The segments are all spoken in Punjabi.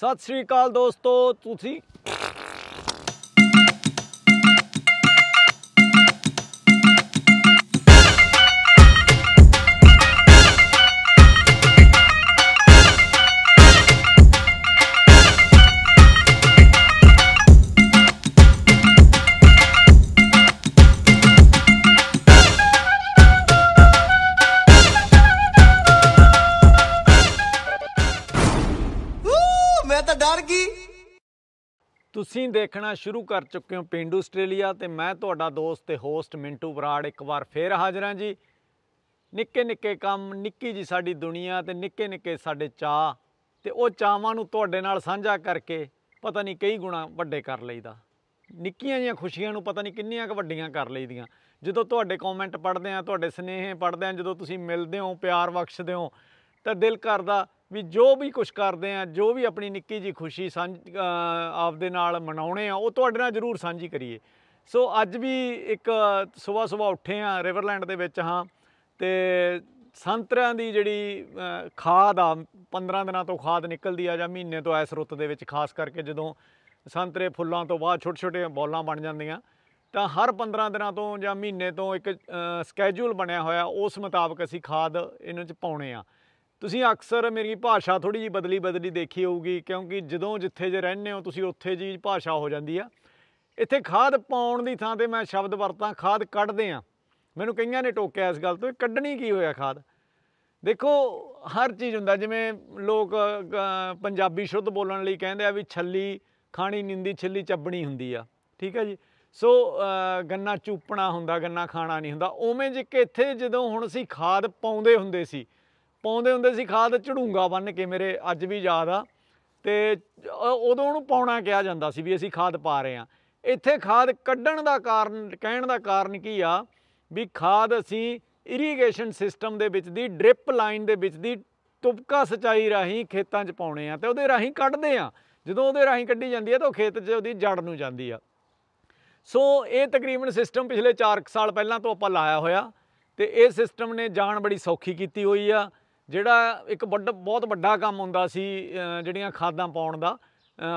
ਸਤਿ ਸ੍ਰੀ ਅਕਾਲ ਦੋਸਤੋ ਤੁਸੀਂ ਤੁਸੀਂ ਦੇਖਣਾ ਸ਼ੁਰੂ ਕਰ ਚੁੱਕੇ ਹੋ ਪਿੰਡ ਆਸਟ੍ਰੇਲੀਆ ਤੇ ਮੈਂ ਤੁਹਾਡਾ ਦੋਸਤ ਤੇ ਹੋਸਟ ਮਿੰਟੂ ਬਰਾੜ ਇੱਕ ਵਾਰ ਫੇਰ ਹਾਜ਼ਰ ਹਾਂ ਜੀ ਨਿੱਕੇ ਨਿੱਕੇ ਕੰਮ ਨਿੱਕੀ ਜੀ ਸਾਡੀ ਦੁਨੀਆ ਤੇ ਨਿੱਕੇ ਨਿੱਕੇ ਸਾਡੇ ਚਾਹ ਤੇ ਉਹ ਚਾਹਾਂ ਨੂੰ ਤੁਹਾਡੇ ਨਾਲ ਸਾਂਝਾ ਕਰਕੇ ਪਤਾ ਨਹੀਂ ਕਈ ਗੁਣਾ ਵੱਡੇ ਕਰ ਲਈਦਾ ਨਿੱਕੀਆਂ ਜੀਆਂ ਖੁਸ਼ੀਆਂ ਨੂੰ ਪਤਾ ਨਹੀਂ ਕਿੰਨੀਆਂ ਕੁ ਵੱਡੀਆਂ ਕਰ ਲਈਦੀਆਂ ਜਦੋਂ ਤੁਹਾਡੇ ਕਮੈਂਟ ਪੜਦੇ ਆ ਤੁਹਾਡੇ ਸਨੇਹੇ ਪੜਦੇ ਆ ਜਦੋਂ ਤੁਸੀਂ ਮਿਲਦੇ ਹੋ ਪਿਆਰ ਬਖਸ਼ਦੇ ਹੋ ਤਾਂ ਦਿਲ ਕਰਦਾ ਵੀ ਜੋ ਵੀ ਕੁਝ ਕਰਦੇ ਆ ਜੋ ਵੀ ਆਪਣੀ ਨਿੱਕੀ ਜੀ ਖੁਸ਼ੀ ਆਪਦੇ ਨਾਲ ਮਨਾਉਣੇ ਆ ਉਹ ਤੁਹਾਡੇ ਨਾਲ ਜ਼ਰੂਰ ਸਾਂਝੀ ਕਰੀਏ ਸੋ ਅੱਜ ਵੀ ਇੱਕ ਸਵੇਰ ਸਵੇਰ ਉੱਠੇ ਆ ਰਿਵਰਲੈਂਡ ਦੇ ਵਿੱਚ ਹਾਂ ਤੇ ਸੰਤਰਿਆਂ ਦੀ ਜਿਹੜੀ ਖਾਦ ਆ 15 ਦਿਨਾਂ ਤੋਂ ਖਾਦ ਨਿਕਲਦੀ ਆ ਜਾਂ ਮਹੀਨੇ ਤੋਂ ਐਸ ਰੁੱਤ ਦੇ ਵਿੱਚ ਖਾਸ ਕਰਕੇ ਜਦੋਂ ਸੰਤਰੇ ਫੁੱਲਾਂ ਤੋਂ ਬਾਅਦ ਛੋਟੇ ਛੋਟੇ ਬੋਲਾਂ ਬਣ ਜਾਂਦੀਆਂ ਤਾਂ ਹਰ 15 ਦਿਨਾਂ ਤੋਂ ਜਾਂ ਮਹੀਨੇ ਤੋਂ ਇੱਕ ਸਕੇਜੂਲ ਬਣਿਆ ਹੋਇਆ ਉਸ ਮੁਤਾਬਕ ਅਸੀਂ ਖਾਦ ਇਹਨਾਂ 'ਚ ਪਾਉਣੇ ਆ ਤੁਸੀਂ ਅਕਸਰ ਮੇਰੀ ਭਾਸ਼ਾ ਥੋੜੀ ਜਿਹੀ ਬਦਲੀ ਬਦਲੀ ਦੇਖੀ ਹੋਊਗੀ ਕਿਉਂਕਿ ਜਦੋਂ ਜਿੱਥੇ ਜੇ ਰਹਿੰਦੇ ਹੋ ਤੁਸੀਂ ਉੱਥੇ ਜੀ ਭਾਸ਼ਾ ਹੋ ਜਾਂਦੀ ਆ ਇੱਥੇ ਖਾਦ ਪਾਉਣ ਦੀ ਥਾਂ ਤੇ ਮੈਂ ਸ਼ਬਦ ਵਰਤਾਂ ਖਾਦ ਕੱਢਦੇ ਆ ਮੈਨੂੰ ਕਈਆਂ ਨੇ ਟੋਕਿਆ ਇਸ ਗੱਲ ਤੋਂ ਕੱਢਣੀ ਕੀ ਹੋਇਆ ਖਾਦ ਦੇਖੋ ਹਰ ਚੀਜ਼ ਹੁੰਦਾ ਜਿਵੇਂ ਲੋਕ ਪੰਜਾਬੀ ਸ਼ੁੱਧ ਬੋਲਣ ਲਈ ਕਹਿੰਦੇ ਆ ਵੀ ਛੱਲੀ ਖਾਣੀ ਨਿੰਦੀ ਛੱਲੀ ਚੱਬਣੀ ਹੁੰਦੀ ਆ ਠੀਕ ਹੈ ਜੀ ਸੋ ਗੰਨਾ ਚੂਪਣਾ ਹੁੰਦਾ ਗੰਨਾ ਖਾਣਾ ਨਹੀਂ ਹੁੰਦਾ ਉਵੇਂ ਜੇ ਕਿ ਇੱਥੇ ਜਦੋਂ ਹੁਣ ਅਸੀਂ ਖਾਦ ਪਾਉਂਦੇ ਹੁੰਦੇ ਸੀ ਪਾਉਂਦੇ ਹੁੰਦੇ ਸੀ ਖਾਦ ਚੜੂੰਗਾ ਬੰਨ ਕੇ ਮੇਰੇ ਅੱਜ ਵੀ ਯਾਦ ਆ ਤੇ ਉਦੋਂ ਉਹਨੂੰ ਪਾਉਣਾ ਕਿਹਾ ਜਾਂਦਾ ਸੀ ਵੀ ਅਸੀਂ ਖਾਦ ਪਾ ਰਹੇ ਆ ਇੱਥੇ ਖਾਦ ਕੱਢਣ ਦਾ ਕਾਰਨ ਕਹਿਣ ਦਾ ਕਾਰਨ ਕੀ ਆ ਵੀ ਖਾਦ ਅਸੀਂ ਇਰੀਗੇਸ਼ਨ ਸਿਸਟਮ ਦੇ ਵਿੱਚ ਦੀ ਡ੍ਰਿਪ ਲਾਈਨ ਦੇ ਵਿੱਚ ਦੀ ਤੁਪਕਾ ਸਚਾਈ ਰਾਹੀਂ ਖੇਤਾਂ 'ਚ ਪਾਉਣੇ ਆ ਤੇ ਉਹਦੇ ਰਾਹੀਂ ਕੱਢਦੇ ਆ ਜਦੋਂ ਉਹਦੇ ਰਾਹੀਂ ਕੱਢੀ ਜਾਂਦੀ ਆ ਤਾਂ ਉਹ ਖੇਤ 'ਚ ਉਹਦੀ ਜੜ ਨੂੰ ਜਾਂਦੀ ਆ ਸੋ ਇਹ ਤਕਰੀਬਨ ਸਿਸਟਮ ਪਿਛਲੇ 4 ਸਾਲ ਪਹਿਲਾਂ ਤੋਂ ਆਪਾਂ ਲਾਇਆ ਹੋਇਆ ਤੇ ਇਹ ਸਿਸਟਮ ਨੇ ਜਾਣ ਬੜੀ ਸੌਖੀ ਕੀਤੀ ਹੋਈ ਆ ਜਿਹੜਾ ਇੱਕ ਵੱਡਾ ਬਹੁਤ ਵੱਡਾ ਕੰਮ ਹੁੰਦਾ ਸੀ ਜਿਹੜੀਆਂ ਖਾਦਾਂ ਪਾਉਣ ਦਾ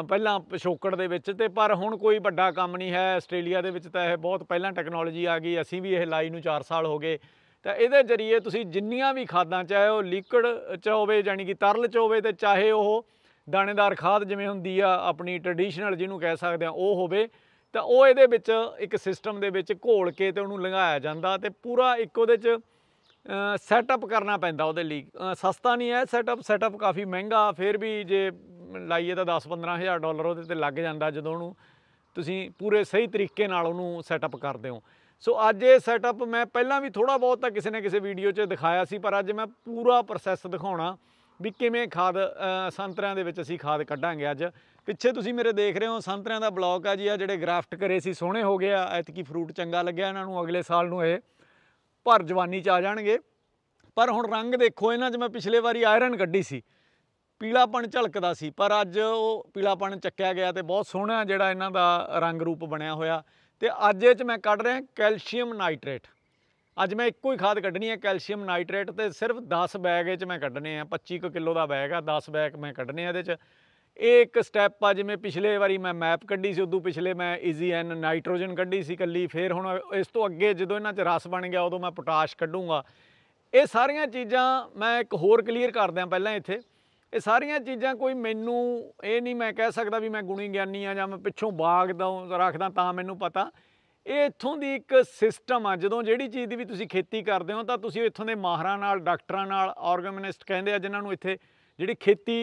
ਪਹਿਲਾਂ ਪਸ਼ੋਕੜ ਦੇ ਵਿੱਚ ਤੇ ਪਰ ਹੁਣ ਕੋਈ ਵੱਡਾ ਕੰਮ ਨਹੀਂ ਹੈ ਆਸਟ੍ਰੇਲੀਆ ਦੇ ਵਿੱਚ ਤਾਂ ਇਹ ਬਹੁਤ ਪਹਿਲਾਂ ਟੈਕਨੋਲੋਜੀ ਆ ਗਈ ਅਸੀਂ ਵੀ ਇਹ ਲਾਈ ਨੂੰ 4 ਸਾਲ ਹੋ ਗਏ ਤਾਂ ਇਹਦੇ ਜ਼ਰੀਏ ਤੁਸੀਂ ਜਿੰਨੀਆਂ ਵੀ ਖਾਦਾਂ ਚਾਹੇ ਉਹ ਲਿਕਵਿਡ ਚ ਹੋਵੇ ਯਾਨੀ ਕਿ ਤਰਲ ਚ ਹੋਵੇ ਤੇ ਚਾਹੇ ਉਹ ਦਾਣੇਦਾਰ ਖਾਦ ਜਿਵੇਂ ਹੁੰਦੀ ਆ ਆਪਣੀ ਟ੍ਰੈਡੀਸ਼ਨਲ ਜਿਹਨੂੰ ਕਹਿ ਸਕਦੇ ਆ ਉਹ ਹੋਵੇ ਤਾਂ ਉਹ ਇਹਦੇ ਵਿੱਚ ਇੱਕ ਸਿਸਟਮ ਦੇ ਵਿੱਚ ਘੋਲ ਕੇ ਤੇ ਉਹਨੂੰ ਲੰਘਾਇਆ ਜਾਂਦਾ ਤੇ ਪੂਰਾ ਇੱਕ ਉਹਦੇ 'ਚ ਸੈਟਅਪ ਕਰਨਾ ਪੈਂਦਾ ਉਹਦੇ ਲਈ ਸਸਤਾ ਨਹੀਂ ਹੈ ਸੈਟਅਪ ਸੈਟਅਪ ਕਾਫੀ ਮਹਿੰਗਾ ਫਿਰ ਵੀ ਜੇ ਲਾਈਏ ਤਾਂ 10-15000 ਡਾਲਰ ਉਹਦੇ ਤੇ ਲੱਗ ਜਾਂਦਾ ਜਦੋਂ ਉਹਨੂੰ ਤੁਸੀਂ ਪੂਰੇ ਸਹੀ ਤਰੀਕੇ ਨਾਲ ਉਹਨੂੰ ਸੈਟਅਪ ਕਰਦੇ ਹੋ ਸੋ ਅੱਜ ਇਹ ਸੈਟਅਪ ਮੈਂ ਪਹਿਲਾਂ ਵੀ ਥੋੜਾ ਬਹੁਤ ਤਾਂ ਕਿਸੇ ਨਾ ਕਿਸੇ ਵੀਡੀਓ 'ਚ ਦਿਖਾਇਆ ਸੀ ਪਰ ਅੱਜ ਮੈਂ ਪੂਰਾ ਪ੍ਰੋਸੈਸ ਦਿਖਾਉਣਾ ਵੀ ਕਿਵੇਂ ਖਾਦ ਸੰਤਰਿਆਂ ਦੇ ਵਿੱਚ ਅਸੀਂ ਖਾਦ ਕੱਢਾਂਗੇ ਅੱਜ ਪਿੱਛੇ ਤੁਸੀਂ ਮੇਰੇ ਦੇਖ ਰਹੇ ਹੋ ਸੰਤਰਿਆਂ ਦਾ ਬਲੌਗ ਆ ਜੀ ਆ ਜਿਹੜੇ ਗ੍ਰਾਫਟ ਕਰੇ ਸੀ ਸੋਹਣੇ ਹੋ ਗਏ ਆ ਐਤਕੀ ਫਰੂਟ ਚੰਗਾ ਲੱਗਿਆ ਇਹਨਾਂ ਨੂੰ ਅਗਲੇ ਸਾਲ ਨੂੰ ਇਹ ਭਰ ਜਵਾਨੀ 'ਚ ਆ ਜਾਣਗੇ ਪਰ ਹੁਣ ਰੰਗ ਦੇਖੋ ਇਹਨਾਂ 'ਚ ਮੈਂ ਪਿਛਲੇ ਵਾਰੀ ਆਇਰਨ ਕੱਢੀ ਸੀ ਪੀਲਾਪਣ ਝਲਕਦਾ ਸੀ ਪਰ ਅੱਜ ਉਹ ਪੀਲਾਪਣ ਚੱਕਿਆ ਗਿਆ ਤੇ ਬਹੁਤ ਸੋਹਣਾ ਜਿਹੜਾ ਇਹਨਾਂ ਦਾ ਰੰਗ ਰੂਪ ਬਣਿਆ ਹੋਇਆ ਤੇ ਅੱਜ ਇਹ 'ਚ ਮੈਂ ਕੱਢ ਰਿਹਾ ਕੈਲਸ਼ੀਅਮ ਨਾਈਟ੍ਰੇਟ ਅੱਜ ਮੈਂ ਇੱਕੋ ਹੀ ਖਾਦ ਕੱਢਣੀ ਹੈ ਕੈਲਸ਼ੀਅਮ ਨਾਈਟ੍ਰੇਟ ਤੇ ਸਿਰਫ 10 ਬੈਗ ਇਹ 'ਚ ਮੈਂ ਕੱਢਣੇ ਆ 25 ਕਿਲੋ ਦਾ ਬੈਗ ਆ 10 ਬੈਗ ਮੈਂ ਕੱਢਣੇ ਆ ਇਹਦੇ 'ਚ ਇੱਕ ਸਟੈਪ ਆ ਜਿਵੇਂ ਪਿਛਲੇ ਵਾਰੀ ਮੈਂ ਮੈਪ ਕੱਢੀ ਸੀ ਉਦੋਂ ਪਿਛਲੇ ਮੈਂ ਈਜ਼ੀ ਐਨ ਨਾਈਟ੍ਰੋਜਨ ਕੱਢੀ ਸੀ ਕੱਲੀ ਫੇਰ ਹੁਣ ਇਸ ਤੋਂ ਅੱਗੇ ਜਦੋਂ ਇਹਨਾਂ 'ਚ ਰਸ ਬਣ ਗਿਆ ਉਦੋਂ ਮੈਂ ਪੋਟਾਸ਼ ਕੱਢੂੰਗਾ ਇਹ ਸਾਰੀਆਂ ਚੀਜ਼ਾਂ ਮੈਂ ਇੱਕ ਹੋਰ ਕਲੀਅਰ ਕਰ ਦਿਆਂ ਪਹਿਲਾਂ ਇੱਥੇ ਇਹ ਸਾਰੀਆਂ ਚੀਜ਼ਾਂ ਕੋਈ ਮੈਨੂੰ ਇਹ ਨਹੀਂ ਮੈਂ ਕਹਿ ਸਕਦਾ ਵੀ ਮੈਂ ਗੁਣੀ ਗਿਆਨੀ ਆ ਜਾਂ ਮੈਂ ਪਿੱਛੋਂ ਬਾਗ ਦਾ ਰੱਖਦਾ ਤਾਂ ਮੈਨੂੰ ਪਤਾ ਇਹ ਇੱਥੋਂ ਦੀ ਇੱਕ ਸਿਸਟਮ ਆ ਜਦੋਂ ਜਿਹੜੀ ਚੀਜ਼ ਦੀ ਵੀ ਤੁਸੀਂ ਖੇਤੀ ਕਰਦੇ ਹੋ ਤਾਂ ਤੁਸੀਂ ਇੱਥੋਂ ਦੇ ਮਾਹਰਾਂ ਨਾਲ ਡਾਕਟਰਾਂ ਨਾਲ ਆਰਗਨਿਸਟ ਕਹਿੰਦੇ ਆ ਜਿਨ੍ਹਾਂ ਨੂੰ ਇੱਥੇ ਜਿਹੜੇ ਖੇਤੀ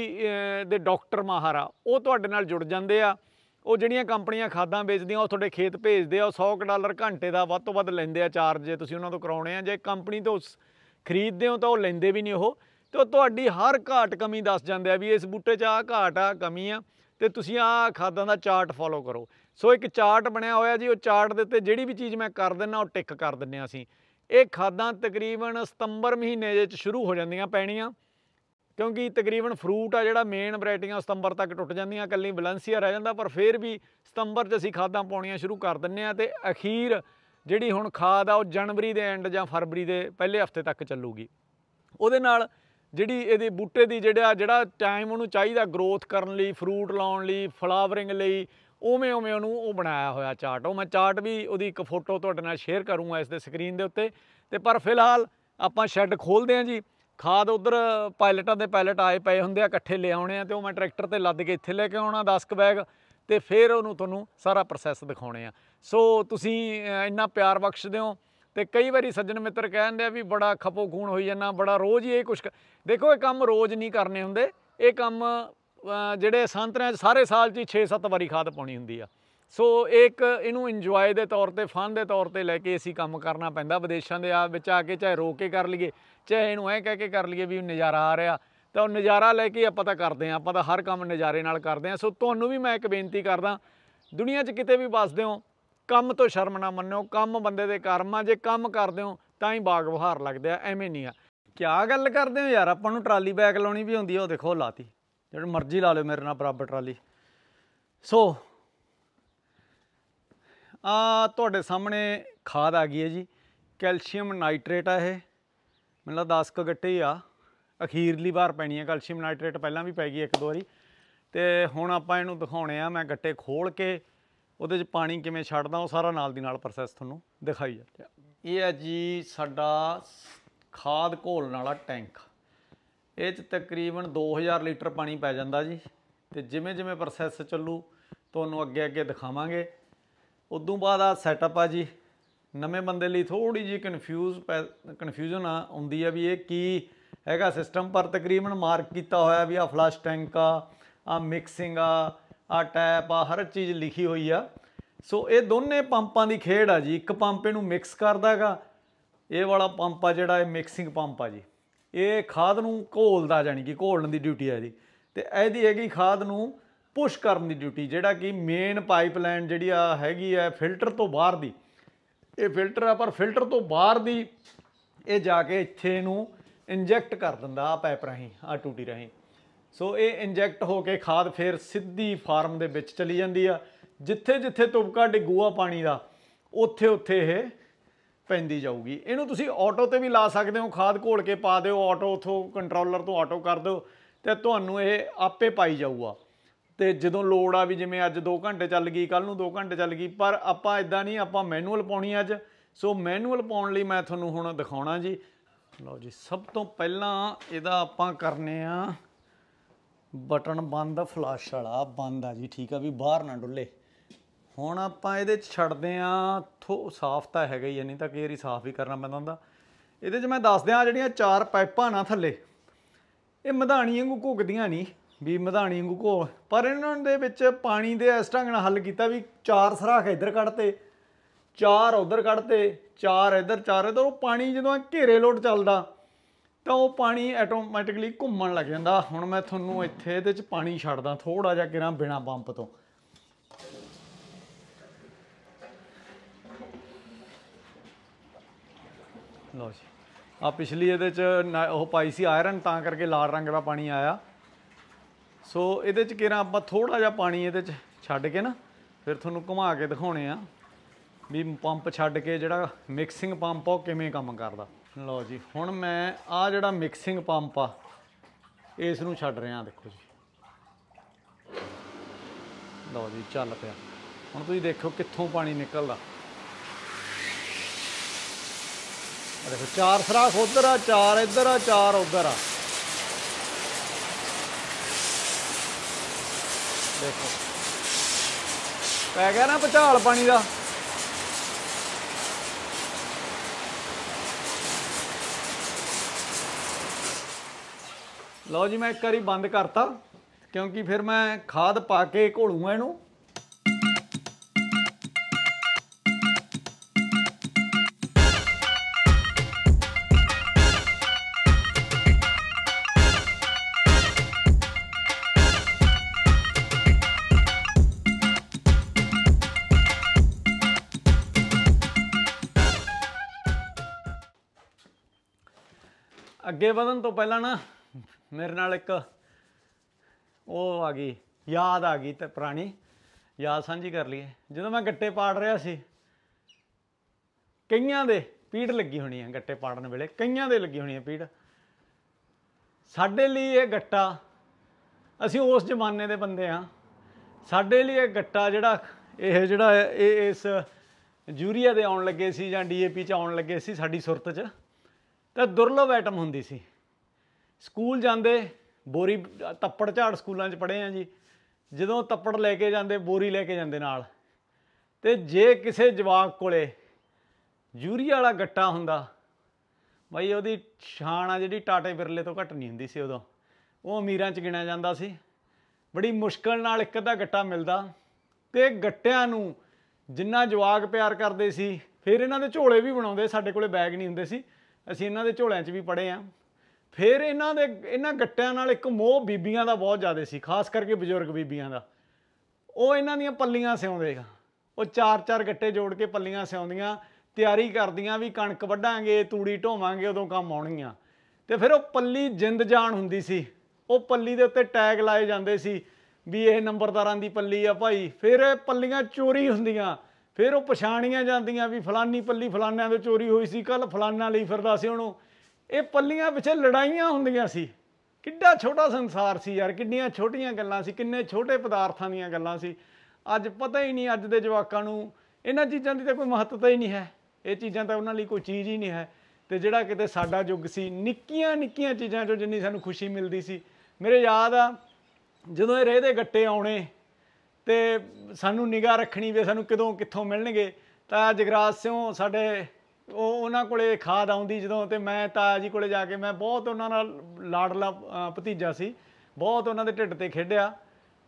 ਦੇ ਡਾਕਟਰ ਮਾਹਰ ਆ ਉਹ ਤੁਹਾਡੇ ਨਾਲ ਜੁੜ ਜਾਂਦੇ ਆ ਉਹ ਜਿਹੜੀਆਂ ਕੰਪਨੀਆਂ ਖਾਦਾਂ ਵੇਚਦੀਆਂ ਉਹ ਤੁਹਾਡੇ ਖੇਤ ਭੇਜਦੇ ਆ ਉਹ 100 ਡਾਲਰ ਘੰਟੇ ਦਾ ਵੱਧ ਤੋਂ ਵੱਧ ਲੈਂਦੇ ਆ ਚਾਰਜ ਜੇ ਤੁਸੀਂ ਉਹਨਾਂ ਤੋਂ ਕਰਾਉਣੇ ਆ ਜੇ ਕੰਪਨੀ ਤੋਂ ਖਰੀਦਦੇ ਹੋ ਤਾਂ ਉਹ ਲੈਂਦੇ ਵੀ ਨਹੀਂ ਉਹ ਤੇ ਉਹ ਤੁਹਾਡੀ ਹਰ ਘਾਟ ਕਮੀ ਦੱਸ ਜਾਂਦੇ ਆ ਵੀ ਇਸ ਬੂਟੇ 'ਚ ਆ ਘਾਟ ਆ ਕਮੀ ਆ ਤੇ ਤੁਸੀਂ ਆ ਖਾਦਾਂ ਦਾ ਚਾਰਟ ਫੋਲੋ ਕਰੋ ਸੋ ਇੱਕ ਚਾਰਟ ਬਣਿਆ ਹੋਇਆ ਜੀ ਉਹ ਚਾਰਟ ਦੇ ਉੱਤੇ ਜਿਹੜੀ ਵੀ ਚੀਜ਼ ਮੈਂ ਕਰ ਦਿੰਨਾ ਉਹ ਟਿਕ ਕਰ ਦਿੰਨੇ ਆ ਅਸੀਂ ਇਹ ਖਾਦਾਂ ਤਕਰੀਬਨ ਸਤੰਬਰ ਮਹੀਨੇ ਦੇ ਵਿੱਚ ਸ਼ੁਰੂ ਹੋ ਜਾਂਦੀਆਂ ਪੈਣੀਆਂ ਕਿਉਂਕਿ ਤਕਰੀਬਨ ਫਰੂਟ ਆ ਜਿਹੜਾ ਮੇਨ ਵੈਰਾਈਟੀਆਂ ਸਤੰਬਰ ਤੱਕ ਟੁੱਟ ਜਾਂਦੀਆਂ ਕੱਲੀ ਬਲੈਂਸੀਆ ਰਹਿ ਜਾਂਦਾ ਪਰ ਫਿਰ ਵੀ ਸਤੰਬਰ 'ਚ ਅਸੀਂ ਖਾਦਾਂ ਪਾਉਣੀਆਂ ਸ਼ੁਰੂ ਕਰ ਦਿੰਨੇ ਆ ਤੇ ਅਖੀਰ ਜਿਹੜੀ ਹੁਣ ਖਾਦ ਆ ਉਹ ਜਨਵਰੀ ਦੇ ਐਂਡ ਜਾਂ ਫਰਵਰੀ ਦੇ ਪਹਿਲੇ ਹਫਤੇ ਤੱਕ ਚੱਲੂਗੀ ਉਹਦੇ ਨਾਲ ਜਿਹੜੀ ਇਹਦੇ ਬੂਟੇ ਦੀ ਜਿਹੜਾ ਜਿਹੜਾ ਟਾਈਮ ਉਹਨੂੰ ਚਾਹੀਦਾ ਗਰੋਥ ਕਰਨ ਲਈ ਫਰੂਟ ਲਾਉਣ ਲਈ ਫਲਾਵਰਿੰਗ ਲਈ ਉਵੇਂ ਉਵੇਂ ਉਹਨੂੰ ਉਹ ਬਣਾਇਆ ਹੋਇਆ ਚਾਰਟ ਉਹ ਮੈਂ ਚਾਰਟ ਵੀ ਉਹਦੀ ਇੱਕ ਫੋਟੋ ਤੁਹਾਡੇ ਨਾਲ ਸ਼ੇਅਰ ਕਰੂੰਗਾ ਇਸ ਦੇ ਸਕਰੀਨ ਦੇ ਉੱਤੇ ਤੇ ਪਰ ਫਿਲਹਾਲ ਆਪਾਂ ਸ਼ੈੱਡ ਖੋਲਦੇ ਹਾਂ ਜੀ ਖਾਦ ਉਧਰ ਪਾਇਲਟਾਂ ਦੇ ਪਾਇਲਟ ਆਏ ਪਏ ਹੁੰਦੇ ਆ ਇਕੱਠੇ ਲਿਆਉਣੇ ਆ ਤੇ ਉਹ ਮੈਂ ਟਰੈਕਟਰ ਤੇ ਲੱਦ ਕੇ ਇੱਥੇ ਲੈ ਕੇ ਆਉਣਾ 10 ਕ ਬੈਗ ਤੇ ਫਿਰ ਉਹਨੂੰ ਤੁਹਾਨੂੰ ਸਾਰਾ ਪ੍ਰੋਸੈਸ ਦਿਖਾਉਣੇ ਆ ਸੋ ਤੁਸੀਂ ਇੰਨਾ ਪਿਆਰ ਬਖਸ਼ਦੇ ਹੋ ਤੇ ਕਈ ਵਾਰੀ ਸੱਜਣ ਮਿੱਤਰ ਕਹਿੰਦੇ ਆ ਵੀ ਬੜਾ ਖਪੋ ਖੂਨ ਹੋਈ ਜਾਂਦਾ ਬੜਾ ਰੋਜ਼ ਹੀ ਇਹ ਕੁਛ ਦੇਖੋ ਇਹ ਕੰਮ ਰੋਜ਼ ਨਹੀਂ ਕਰਨੇ ਹੁੰਦੇ ਇਹ ਕੰਮ ਜਿਹੜੇ ਸੰਤਰਾ ਸਾਰੇ ਸਾਲ 'ਚ 6-7 ਵਾਰੀ ਖਾਦ ਪਾਉਣੀ ਹੁੰਦੀ ਆ ਸੋ ਇੱਕ ਇਹਨੂੰ ਇੰਜੋਏ ਦੇ ਤੌਰ ਤੇ ਫਨ ਦੇ ਤੌਰ ਤੇ ਲੈ ਕੇ ਅਸੀਂ ਕੰਮ ਕਰਨਾ ਪੈਂਦਾ ਵਿਦੇਸ਼ਾਂ ਦੇ ਆ ਵਿੱਚ ਆ ਕੇ ਚਾਹੇ ਰੋ ਕੇ ਕਰ ਲਈਏ ਚਾਹੇ ਇਹਨੂੰ ਐ ਕਹਿ ਕੇ ਕਰ ਲਈਏ ਵੀ ਨਜ਼ਾਰਾ ਆ ਰਿਹਾ ਤਾਂ ਉਹ ਨਜ਼ਾਰਾ ਲੈ ਕੇ ਆਪਾਂ ਤਾਂ ਕਰਦੇ ਆ ਆਪਾਂ ਤਾਂ ਹਰ ਕੰਮ ਨਜ਼ਾਰੇ ਨਾਲ ਕਰਦੇ ਆ ਸੋ ਤੁਹਾਨੂੰ ਵੀ ਮੈਂ ਇੱਕ ਬੇਨਤੀ ਕਰਦਾ ਦੁਨੀਆ 'ਚ ਕਿਤੇ ਵੀ ਵੱਸਦੇ ਹੋ ਕੰਮ ਤੋਂ ਸ਼ਰਮ ਨਾ ਮੰਨਿਓ ਕੰਮ ਬੰਦੇ ਦੇ ਆ ਜੇ ਕੰਮ ਕਰਦੇ ਹੋ ਤਾਂ ਹੀ ਬਾਗ ਬਹਾਰ ਲੱਗਦੇ ਆ ਐਵੇਂ ਨਹੀਂ ਆ ਕਿਆ ਗੱਲ ਕਰਦੇ ਹੋ ਯਾਰ ਆਪਾਂ ਨੂੰ ਟਰਾਲੀ ਬੈਗ ਲਾਉਣੀ ਵੀ ਹੁੰਦੀ ਆ ਉਹ ਦੇਖੋ ਲਾਤੀ ਜਿਹੜਾ ਮਰਜ਼ੀ ਲਾ ਲਿਓ ਮੇਰੇ ਨਾਲ ਬਰਾਬਰ ਟਰਾਲੀ ਸੋ ਆ ਤੁਹਾਡੇ ਸਾਹਮਣੇ ਖਾਦ ਆ ਗਈ ਹੈ ਜੀ ਕੈਲਸ਼ੀਅਮ ਨਾਈਟ੍ਰੇਟ ਆ ਇਹ ਮੈਨੂੰ ਲੱਗਦਾ 10 ਕ ਗੱਟੇ ਆ ਅਖੀਰਲੀ ਵਾਰ ਪੈਣੀ ਹੈ ਕੈਲਸ਼ੀਅਮ ਨਾਈਟ੍ਰੇਟ ਪਹਿਲਾਂ ਵੀ ਪੈ ਗਈ ਇੱਕ ਦੋ ਵਾਰੀ ਤੇ ਹੁਣ ਆਪਾਂ ਇਹਨੂੰ ਦਿਖਾਉਣੇ ਆ ਮੈਂ ਗੱਟੇ ਖੋਲ ਕੇ ਉਹਦੇ 'ਚ ਪਾਣੀ ਕਿਵੇਂ ਛੱਡਦਾ ਉਹ ਸਾਰਾ ਨਾਲ ਦੀ ਨਾਲ ਪ੍ਰੋਸੈਸ ਤੁਹਾਨੂੰ ਦਿਖਾਈ ਜਾ ਇਹ ਹੈ ਜੀ ਸਾਡਾ ਖਾਦ ਘੋਲਣ ਵਾਲਾ ਟੈਂਕ ਇਹ 'ਚ ਤਕਰੀਬਨ 2000 ਲੀਟਰ ਪਾਣੀ ਪੈ ਜਾਂਦਾ ਜੀ ਤੇ ਜਿਵੇਂ ਜਿਵੇਂ ਪ੍ਰੋਸੈਸ ਚੱਲੂ ਤੁਹਾਨੂੰ ਅੱਗੇ ਅੱਗੇ ਦਿਖਾਵਾਂਗੇ ਉਦੋਂ ਬਾਅਦ ਆ ਸੈਟਅਪ ਆ ਜੀ ਨਵੇਂ ਬੰਦੇ ਲਈ ਥੋੜੀ ਜੀ ਕਨਫਿਊਜ਼ ਕਨਫਿਊਜ਼ਨ ਆਉਂਦੀ ਆ ਵੀ ਇਹ ਕੀ ਹੈਗਾ ਸਿਸਟਮ ਪਰ ਤਕਰੀਬਨ ਮਾਰਕ ਕੀਤਾ ਹੋਇਆ ਵੀ ਆ ਫਲਸ਼ ਟੈਂਕ ਆ ਆ ਮਿਕਸਿੰਗ ਆ ਆ ਟੈਪ ਆ ਹਰ ਚੀਜ਼ ਲਿਖੀ ਹੋਈ ਆ ਸੋ ਇਹ ਦੋਨੇ ਪੰਪਾਂ ਦੀ ਖੇਡ ਆ ਜੀ ਇੱਕ ਪੰਪ ਇਹਨੂੰ ਮਿਕਸ ਕਰਦਾਗਾ ਇਹ ਵਾਲਾ ਪੰਪ ਆ ਜਿਹੜਾ ਇਹ ਮਿਕਸਿੰਗ ਪੰਪ ਆ ਜੀ ਇਹ ਖਾਦ ਨੂੰ ਘੋਲਦਾ ਜਾਨੀ ਕਿ ਘੋਲਣ ਦੀ ਡਿਊਟੀ ਆ ਜੀ ਤੇ ਇਹਦੀ ਹੈਗੀ ਖਾਦ ਨੂੰ ਪੁਸ਼ ਕਰਨ ਦੀ ਡਿਊਟੀ ਜਿਹੜਾ ਕਿ ਮੇਨ ਪਾਈਪਲਾਈਨ ਜਿਹੜੀ ਆ ਹੈਗੀ ਆ ਫਿਲਟਰ ਤੋਂ ਬਾਹਰ ਦੀ ਇਹ ਫਿਲਟਰ ਆ ਪਰ ਫਿਲਟਰ ਤੋਂ ਬਾਹਰ ਦੀ ਇਹ ਜਾ ਕੇ ਇੱਥੇ ਨੂੰ ਇੰਜੈਕਟ ਕਰ ਦਿੰਦਾ ਆ ਪਾਈਪ ਰਾਹੀਂ ਆ ਟੂਟੀ ਰਾਹੀਂ ਸੋ ਇਹ ਇੰਜੈਕਟ ਹੋ ਕੇ ਖਾਦ ਫੇਰ ਸਿੱਧੀ ਫਾਰਮ ਦੇ ਵਿੱਚ ਚਲੀ ਜਾਂਦੀ ਆ ਜਿੱਥੇ ਜਿੱਥੇ ਤੁਬਕਾ ਡਿੱਗੂਆ ਪਾਣੀ ਦਾ ਉੱਥੇ ਉੱਥੇ ਇਹ ਪੈਂਦੀ ਜਾਊਗੀ ਇਹਨੂੰ ਤੁਸੀਂ ਆਟੋ ਤੇ ਵੀ ਲਾ ਸਕਦੇ ਹੋ ਖਾਦ ਘੋਲ ਕੇ ਪਾ ਦਿਓ ਆਟੋ ਉਥੋਂ ਕੰਟਰੋਲਰ ਤੋਂ ਆਟੋ ਕਰ ਦਿਓ ਤੇ ਤੁਹਾਨੂੰ ਇਹ ਆਪੇ ਪਾਈ ਜਾਊਗਾ ਤੇ ਜਦੋਂ ਲੋੜ ਆ ਵੀ ਜਿਵੇਂ ਅੱਜ 2 ਘੰਟੇ ਚੱਲ ਗਈ ਕੱਲ ਨੂੰ 2 ਘੰਟੇ ਚੱਲ ਗਈ ਪਰ ਆਪਾਂ ਇਦਾਂ ਨਹੀਂ ਆਪਾਂ ਮੈਨੂਅਲ ਪਾਉਣੀ ਅੱਜ ਸੋ ਮੈਨੂਅਲ ਪਾਉਣ ਲਈ ਮੈਂ ਤੁਹਾਨੂੰ ਹੁਣ ਦਿਖਾਉਣਾ ਜੀ ਲਓ ਜੀ ਸਭ ਤੋਂ ਪਹਿਲਾਂ ਇਹਦਾ ਆਪਾਂ ਕਰਨੇ ਆ ਬਟਨ ਬੰਦ ਫਲੈਸ਼ ਵਾਲਾ ਬੰਦ ਆ ਜੀ ਠੀਕ ਆ ਵੀ ਬਾਹਰ ਨਾ ਡੁੱਲੇ ਹੁਣ ਆਪਾਂ ਇਹਦੇ ਚ ਛੱਡਦੇ ਆ ਥੋ ਸਾਫ਼ ਤਾਂ ਹੈਗਾ ਹੀ ਨਹੀਂ ਤਾਂ ਕਈ ਵਾਰੀ ਸਾਫ਼ ਵੀ ਕਰਨਾ ਪੈਂਦਾ ਹੁੰਦਾ ਇਹਦੇ 'ਚ ਮੈਂ ਦੱਸ ਦਿਆਂ ਜਿਹੜੀਆਂ ਚਾਰ ਪਾਈਪਾਂ ਨਾ ਥੱਲੇ ਇਹ ਮਧਾਣੀ ਵਾਂਗੂ ਘੁੱਗਦੀਆਂ ਨਹੀਂ ਵੀ ਮਧਾਣੀ ਵਾਂਗੂ ਕੋ ਪਰ ਇਹਨਾਂ ਦੇ ਵਿੱਚ ਪਾਣੀ ਦੇ ਇਸ ਢੰਗ ਨਾਲ ਹੱਲ ਕੀਤਾ ਵੀ ਚਾਰ ਸਰਾਖ ਇੱਧਰ ਕੱਢਤੇ ਚਾਰ ਉਧਰ ਕੱਢਤੇ ਚਾਰ ਇੱਧਰ ਚਾਰ ਇੱਧਰ ਉਹ ਪਾਣੀ ਜਦੋਂ ਘੇਰੇ ਲੋਟ ਚੱਲਦਾ ਤਾਂ ਉਹ ਪਾਣੀ ਆਟੋਮੈਟਿਕਲੀ ਘੁੰਮਣ ਲੱਗ ਜਾਂਦਾ ਹੁਣ ਮੈਂ ਤੁਹਾਨੂੰ ਇੱਥੇ ਇਹਦੇ ਵਿੱਚ ਪਾਣੀ ਛੱਡਦਾ ਥੋੜਾ ਜਿਹਾ ਕਿਰਾਂ ਬਿਨਾ ਪੰਪ ਤੋਂ ਲੋ ਜੀ ਆ ਪਿਛਲੀ ਇਹਦੇ ਚ ਉਹ ਪਾਈ ਸੀ ਆਇਰਨ ਤਾਂ ਕਰਕੇ ਲਾਲ ਰੰਗ ਦਾ ਪਾਣੀ ਆਇਆ ਸੋ ਇਹਦੇ 'ਚ ਕਿਹੜਾ ਆਪਾਂ ਥੋੜਾ ਜਿਹਾ ਪਾਣੀ ਇਹਦੇ 'ਚ ਛੱਡ ਕੇ ਨਾ ਫਿਰ ਤੁਹਾਨੂੰ ਘੁਮਾ ਕੇ ਦਿਖਾਉਣੇ ਆ ਵੀ ਪੰਪ ਛੱਡ ਕੇ ਜਿਹੜਾ ਮਿਕਸਿੰਗ ਪੰਪ ਆ ਉਹ ਕਿਵੇਂ ਕੰਮ ਕਰਦਾ ਲਓ ਜੀ ਹੁਣ ਮੈਂ ਆ ਜਿਹੜਾ ਮਿਕਸਿੰਗ ਪੰਪ ਆ ਇਸ ਨੂੰ ਛੱਡ ਰਿਹਾ ਦੇਖੋ ਜੀ ਲਓ ਜੀ ਚੱਲ ਪਿਆ ਹੁਣ ਤੁਸੀਂ ਦੇਖੋ ਕਿੱਥੋਂ ਪਾਣੀ ਨਿਕਲਦਾ ਅਰੇ ਚਾਰ ਸਰਾਖ ਉਧਰ ਆ ਚਾਰ ਇਧਰ ਆ ਚਾਰ ਉਧਰ ਆ ਦੇਖੋ ਪੈ ਗਿਆ ਨਾ ਪਚਾਲ ਪਾਣੀ ਦਾ ਲਓ ਜੀ ਮੈਂ ਇੱਕ ਵਾਰੀ ਬੰਦ ਕਰਤਾ ਕਿਉਂਕਿ ਫਿਰ ਮੈਂ ਖਾਦ ਪਾ ਕੇ ਘੋਲੂਗਾ ਇਹਨੂੰ ਅੱਗੇ ਵਧਣ ਤੋਂ ਪਹਿਲਾਂ ਨਾ ਮੇਰੇ ਨਾਲ ਇੱਕ ਉਹ ਆ ਗਈ ਯਾਦ ਆ ਗਈ ਤੇ ਪੁਰਾਣੀ ਯਾਦ ਸਾਂਝੀ ਕਰ ਲਈਏ ਜਦੋਂ ਮੈਂ ਗੱਟੇ ਪਾੜ ਰਿਹਾ ਸੀ ਕਈਆਂ ਦੇ ਪੀੜ ਲੱਗੀ ਹੋਣੀ ਹੈ ਗੱਟੇ ਪਾੜਨ ਵੇਲੇ ਕਈਆਂ ਦੇ ਲੱਗੀ ਹੋਣੀ ਹੈ ਪੀੜ ਸਾਡੇ ਲਈ ਇਹ ਗੱਟਾ ਅਸੀਂ ਉਸ ਜ਼ਮਾਨੇ ਦੇ ਬੰਦੇ ਆ ਸਾਡੇ ਲਈ ਇਹ ਗੱਟਾ ਜਿਹੜਾ ਇਹ ਜਿਹੜਾ ਇਹ ਇਸ ਜੂਰੀਆ ਦੇ ਆਉਣ ਲੱਗੇ ਸੀ ਜਾਂ ਡੀਏਪੀ ਚ ਆਉਣ ਲੱਗੇ ਸੀ ਸਾਡੀ ਸੁਰਤ ਚ ਤਾਂ ਦੁਰਲਭ ਆਈਟਮ ਹੁੰਦੀ ਸੀ ਸਕੂਲ ਜਾਂਦੇ ਬੋਰੀ ਤੱਪੜ ਝਾੜ ਸਕੂਲਾਂ 'ਚ ਪੜ੍ਹੇ ਆ ਜੀ ਜਦੋਂ ਤੱਪੜ ਲੈ ਕੇ ਜਾਂਦੇ ਬੋਰੀ ਲੈ ਕੇ ਜਾਂਦੇ ਨਾਲ ਤੇ ਜੇ ਕਿਸੇ ਜਵਾਕ ਕੋਲੇ ਯੂਰੀਆ ਵਾਲਾ ਗੱਟਾ ਹੁੰਦਾ ਬਈ ਉਹਦੀ ਛਾਣ ਆ ਜਿਹੜੀ ਟਾਟੇ ਬਿਰਲੇ ਤੋਂ ਘੱਟ ਨਹੀਂ ਹੁੰਦੀ ਸੀ ਉਦੋਂ ਉਹ ਅਮੀਰਾਂ 'ਚ ਗਿਣਿਆ ਜਾਂਦਾ ਸੀ ਬੜੀ ਮੁਸ਼ਕਲ ਨਾਲ ਇੱਕ ਅੱਧਾ ਗੱਟਾ ਮਿਲਦਾ ਤੇ ਗੱਟਿਆਂ ਨੂੰ ਜਿੰਨਾ ਜਵਾਕ ਪਿਆਰ ਕਰਦੇ ਸੀ ਫਿਰ ਇਹਨਾਂ ਦੇ ਝੋਲੇ ਵੀ ਬਣਾਉਂਦੇ ਸਾਡੇ ਕੋਲੇ ਬੈਗ ਨਹੀਂ ਹੁੰਦੇ ਸੀ ਅਸੀਂ ਇਹਨਾਂ ਦੇ ਝੋਲਿਆਂ 'ਚ ਵੀ ਪੜੇ ਆ ਫਿਰ ਇਹਨਾਂ ਦੇ ਇਹਨਾਂ ਗੱਟਿਆਂ ਨਾਲ ਇੱਕ ਮੋਹ ਬੀਬੀਆਂ ਦਾ ਬਹੁਤ ਜ਼ਿਆਦਾ ਸੀ ਖਾਸ ਕਰਕੇ ਬਜ਼ੁਰਗ ਬੀਬੀਆਂ ਦਾ ਉਹ ਇਹਨਾਂ ਦੀਆਂ ਪੱਲੀਆਂ ਸਿਉਂਦੇ ਉਹ ਚਾਰ ਚਾਰ ਗੱਟੇ ਜੋੜ ਕੇ ਪੱਲੀਆਂ ਸਿਉਂਦੀਆਂ ਤਿਆਰੀ ਕਰਦੀਆਂ ਵੀ ਕਣਕ ਵੱਢਾਂਗੇ ਤੂੜੀ ਢੋਵਾਂਗੇ ਉਦੋਂ ਕੰਮ ਆਉਣੀਆਂ ਤੇ ਫਿਰ ਉਹ ਪੱਲੀ ਜਿੰਦ ਜਾਨ ਹੁੰਦੀ ਸੀ ਉਹ ਪੱਲੀ ਦੇ ਉੱਤੇ ਟੈਗ ਲਾਏ ਜਾਂਦੇ ਸੀ ਵੀ ਇਹ ਨੰਬਰਦਾਰਾਂ ਦੀ ਪੱਲੀ ਆ ਭਾਈ ਫਿਰ ਇਹ ਪੱਲੀਆਂ ਚੋਰੀ ਹੁੰਦੀਆਂ ਫਿਰ ਉਹ ਪਛਾਣੀਆਂ ਜਾਂਦੀਆਂ ਵੀ ਫਲਾਨੀ ਪੱਲੀ ਫਲਾਨਿਆਂ ਤੋਂ ਚੋਰੀ ਹੋਈ ਸੀ ਕੱਲ ਫਲਾਨਾ ਲਈ ਫਿਰਦਾ ਸੀ ਉਹਨੂੰ ਇਹ ਪੱਲੀਆਂ ਪਿੱਛੇ ਲੜਾਈਆਂ ਹੁੰਦੀਆਂ ਸੀ ਕਿੱਡਾ ਛੋਟਾ ਸੰਸਾਰ ਸੀ ਯਾਰ ਕਿੰਨੀਆਂ ਛੋਟੀਆਂ ਗੱਲਾਂ ਸੀ ਕਿੰਨੇ ਛੋਟੇ ਪਦਾਰਥਾਂ ਦੀਆਂ ਗੱਲਾਂ ਸੀ ਅੱਜ ਪਤਾ ਹੀ ਨਹੀਂ ਅੱਜ ਦੇ ਜਵਾਕਾਂ ਨੂੰ ਇਹਨਾਂ ਚੀਜ਼ਾਂ ਦੀ ਤਾਂ ਕੋਈ ਮਹੱਤਤਾ ਹੀ ਨਹੀਂ ਹੈ ਇਹ ਚੀਜ਼ਾਂ ਤਾਂ ਉਹਨਾਂ ਲਈ ਕੋਈ ਚੀਜ਼ ਹੀ ਨਹੀਂ ਹੈ ਤੇ ਜਿਹੜਾ ਕਿਤੇ ਸਾਡਾ ਯੁੱਗ ਸੀ ਨਿੱਕੀਆਂ ਨਿੱਕੀਆਂ ਚੀਜ਼ਾਂ 'ਚੋਂ ਜਿੰਨੀ ਸਾਨੂੰ ਖੁਸ਼ੀ ਮਿਲਦੀ ਸੀ ਮੇਰੇ ਯਾਦ ਆ ਜਦੋਂ ਇਹ ਰੇਹ ਦੇ ਗੱਟੇ ਆਉਣੇ ਤੇ ਸਾਨੂੰ ਨਿਗਾਹ ਰੱਖਣੀ ਵੀ ਸਾਨੂੰ ਕਿਦੋਂ ਕਿੱਥੋਂ ਮਿਲਣਗੇ ਤਾਂ ਜਗਰਾਜ ਸਿੰਘ ਸਾਡੇ ਉਹ ਉਹਨਾਂ ਕੋਲੇ ਖਾਦ ਆਉਂਦੀ ਜਦੋਂ ਤੇ ਮੈਂ ਤਾਂ ਜੀ ਕੋਲੇ ਜਾ ਕੇ ਮੈਂ ਬਹੁਤ ਉਹਨਾਂ ਨਾਲ ਲਾੜਲਾ ਭਤੀਜਾ ਸੀ ਬਹੁਤ ਉਹਨਾਂ ਦੇ ਢਿੱਡ ਤੇ ਖੇਡਿਆ